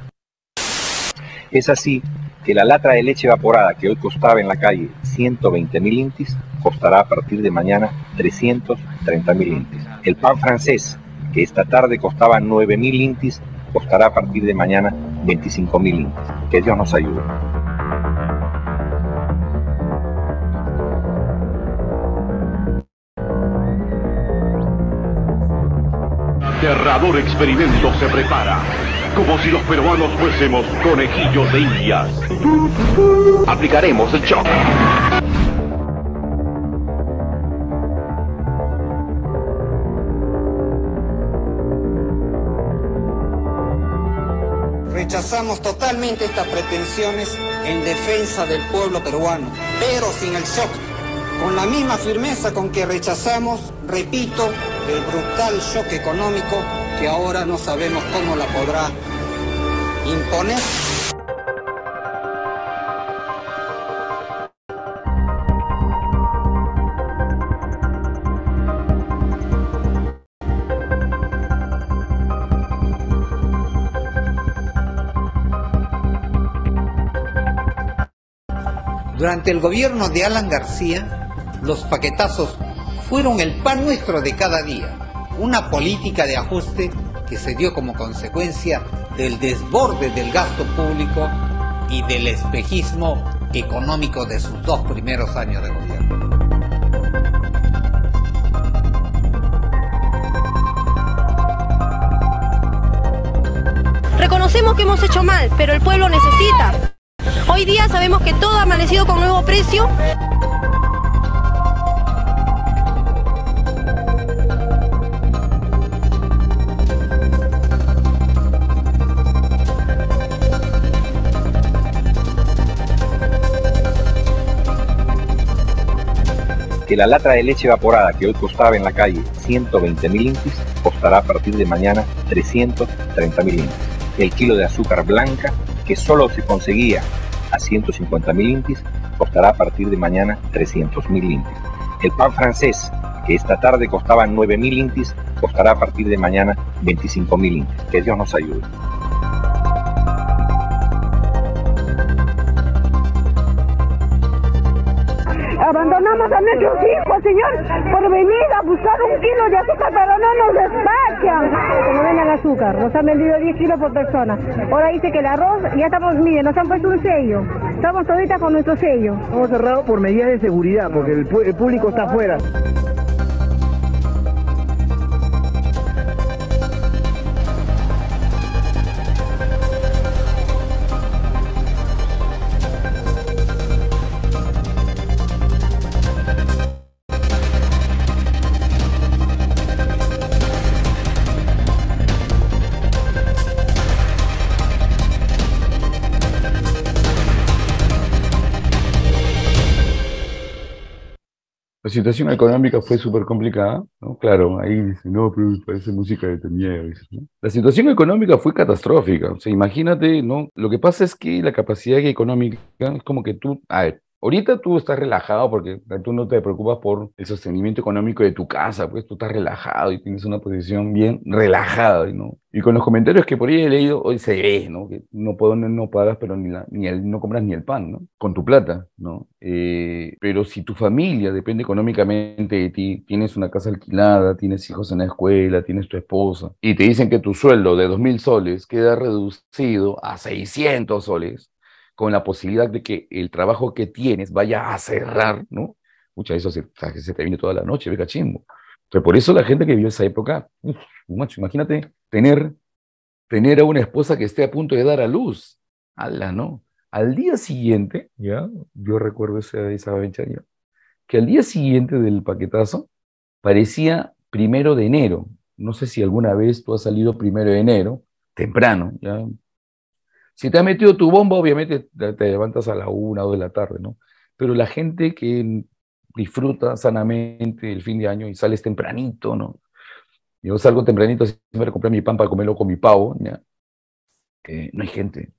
es así que la lata de leche evaporada que hoy costaba en la calle 120 mil intis costará a partir de mañana 330 mil intis. El pan francés que esta tarde costaba 9 mil intis costará a partir de mañana 25 mil intis. Que Dios nos ayude. aterrador experimento se prepara. Como si los peruanos fuésemos conejillos de indias. Aplicaremos el shock. Rechazamos totalmente estas pretensiones en defensa del pueblo peruano, pero sin el shock, con la misma firmeza con que rechazamos repito, el brutal shock económico que ahora no sabemos cómo la podrá imponer. Durante el gobierno de Alan García, los paquetazos fueron el pan nuestro de cada día, una política de ajuste que se dio como consecuencia del desborde del gasto público y del espejismo económico de sus dos primeros años de gobierno. Reconocemos que hemos hecho mal, pero el pueblo necesita. Hoy día sabemos que todo ha amanecido con nuevo precio. que la lata de leche evaporada que hoy costaba en la calle 120.000 intis costará a partir de mañana 330.000 intis. El kilo de azúcar blanca que solo se conseguía a 150 mil intis costará a partir de mañana 300 mil intis. El pan francés que esta tarde costaba 9 mil intis costará a partir de mañana 25.000 intis. Que Dios nos ayude. Nos a nuestros hijos, Señor, por venir a buscar un kilo de azúcar para no nos despachan. no el azúcar, nos han vendido 10 kilos por persona. Ahora dice que el arroz, ya estamos, miren, nos han puesto un sello. Estamos toditas con nuestro sello. Estamos cerrados por medidas de seguridad, porque el, el público está afuera. La situación económica fue súper complicada, ¿no? Claro, ahí dice, no, pero parece música de Tenier. ¿no? La situación económica fue catastrófica. O sea, imagínate, ¿no? Lo que pasa es que la capacidad económica es como que tú, Ahorita tú estás relajado porque tú no te preocupas por el sostenimiento económico de tu casa, pues tú estás relajado y tienes una posición bien relajada, ¿no? Y con los comentarios que por ahí he leído, hoy se ve, ¿no? Que no, puedo, no, pagas, pero ni, ni no compras ni el pan, ¿no? Con tu plata, ¿no? Eh, pero si tu familia depende económicamente de ti, tienes una casa alquilada, tienes hijos en la escuela, tienes tu esposa, y te dicen que tu sueldo de 2.000 soles queda reducido a 600 soles, con la posibilidad de que el trabajo que tienes vaya a cerrar, ¿no? Muchas veces se, se te viene toda la noche, ve cachimbo. Entonces, por eso la gente que vivió esa época, macho, imagínate tener, tener a una esposa que esté a punto de dar a luz. Ala, ¿no? Al día siguiente, ya, yo recuerdo esa, esa que al día siguiente del paquetazo parecía primero de enero. No sé si alguna vez tú has salido primero de enero, temprano, ya, si te ha metido tu bomba, obviamente te levantas a la una o de la tarde, ¿no? Pero la gente que disfruta sanamente el fin de año y sales tempranito, ¿no? Yo salgo tempranito, siempre comprar mi pan para comerlo con mi pavo, ¿ya? Eh, no hay gente.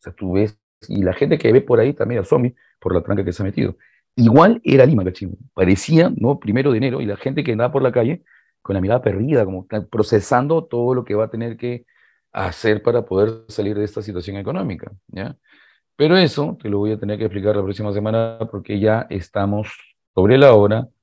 O sea, tú ves, y la gente que ve por ahí también a zombie, por la tranca que se ha metido. Igual era Lima, cachimbo. Parecía, ¿no? Primero de enero, y la gente que andaba por la calle con la mirada perdida, como procesando todo lo que va a tener que hacer para poder salir de esta situación económica, ¿ya? Pero eso te lo voy a tener que explicar la próxima semana porque ya estamos sobre la hora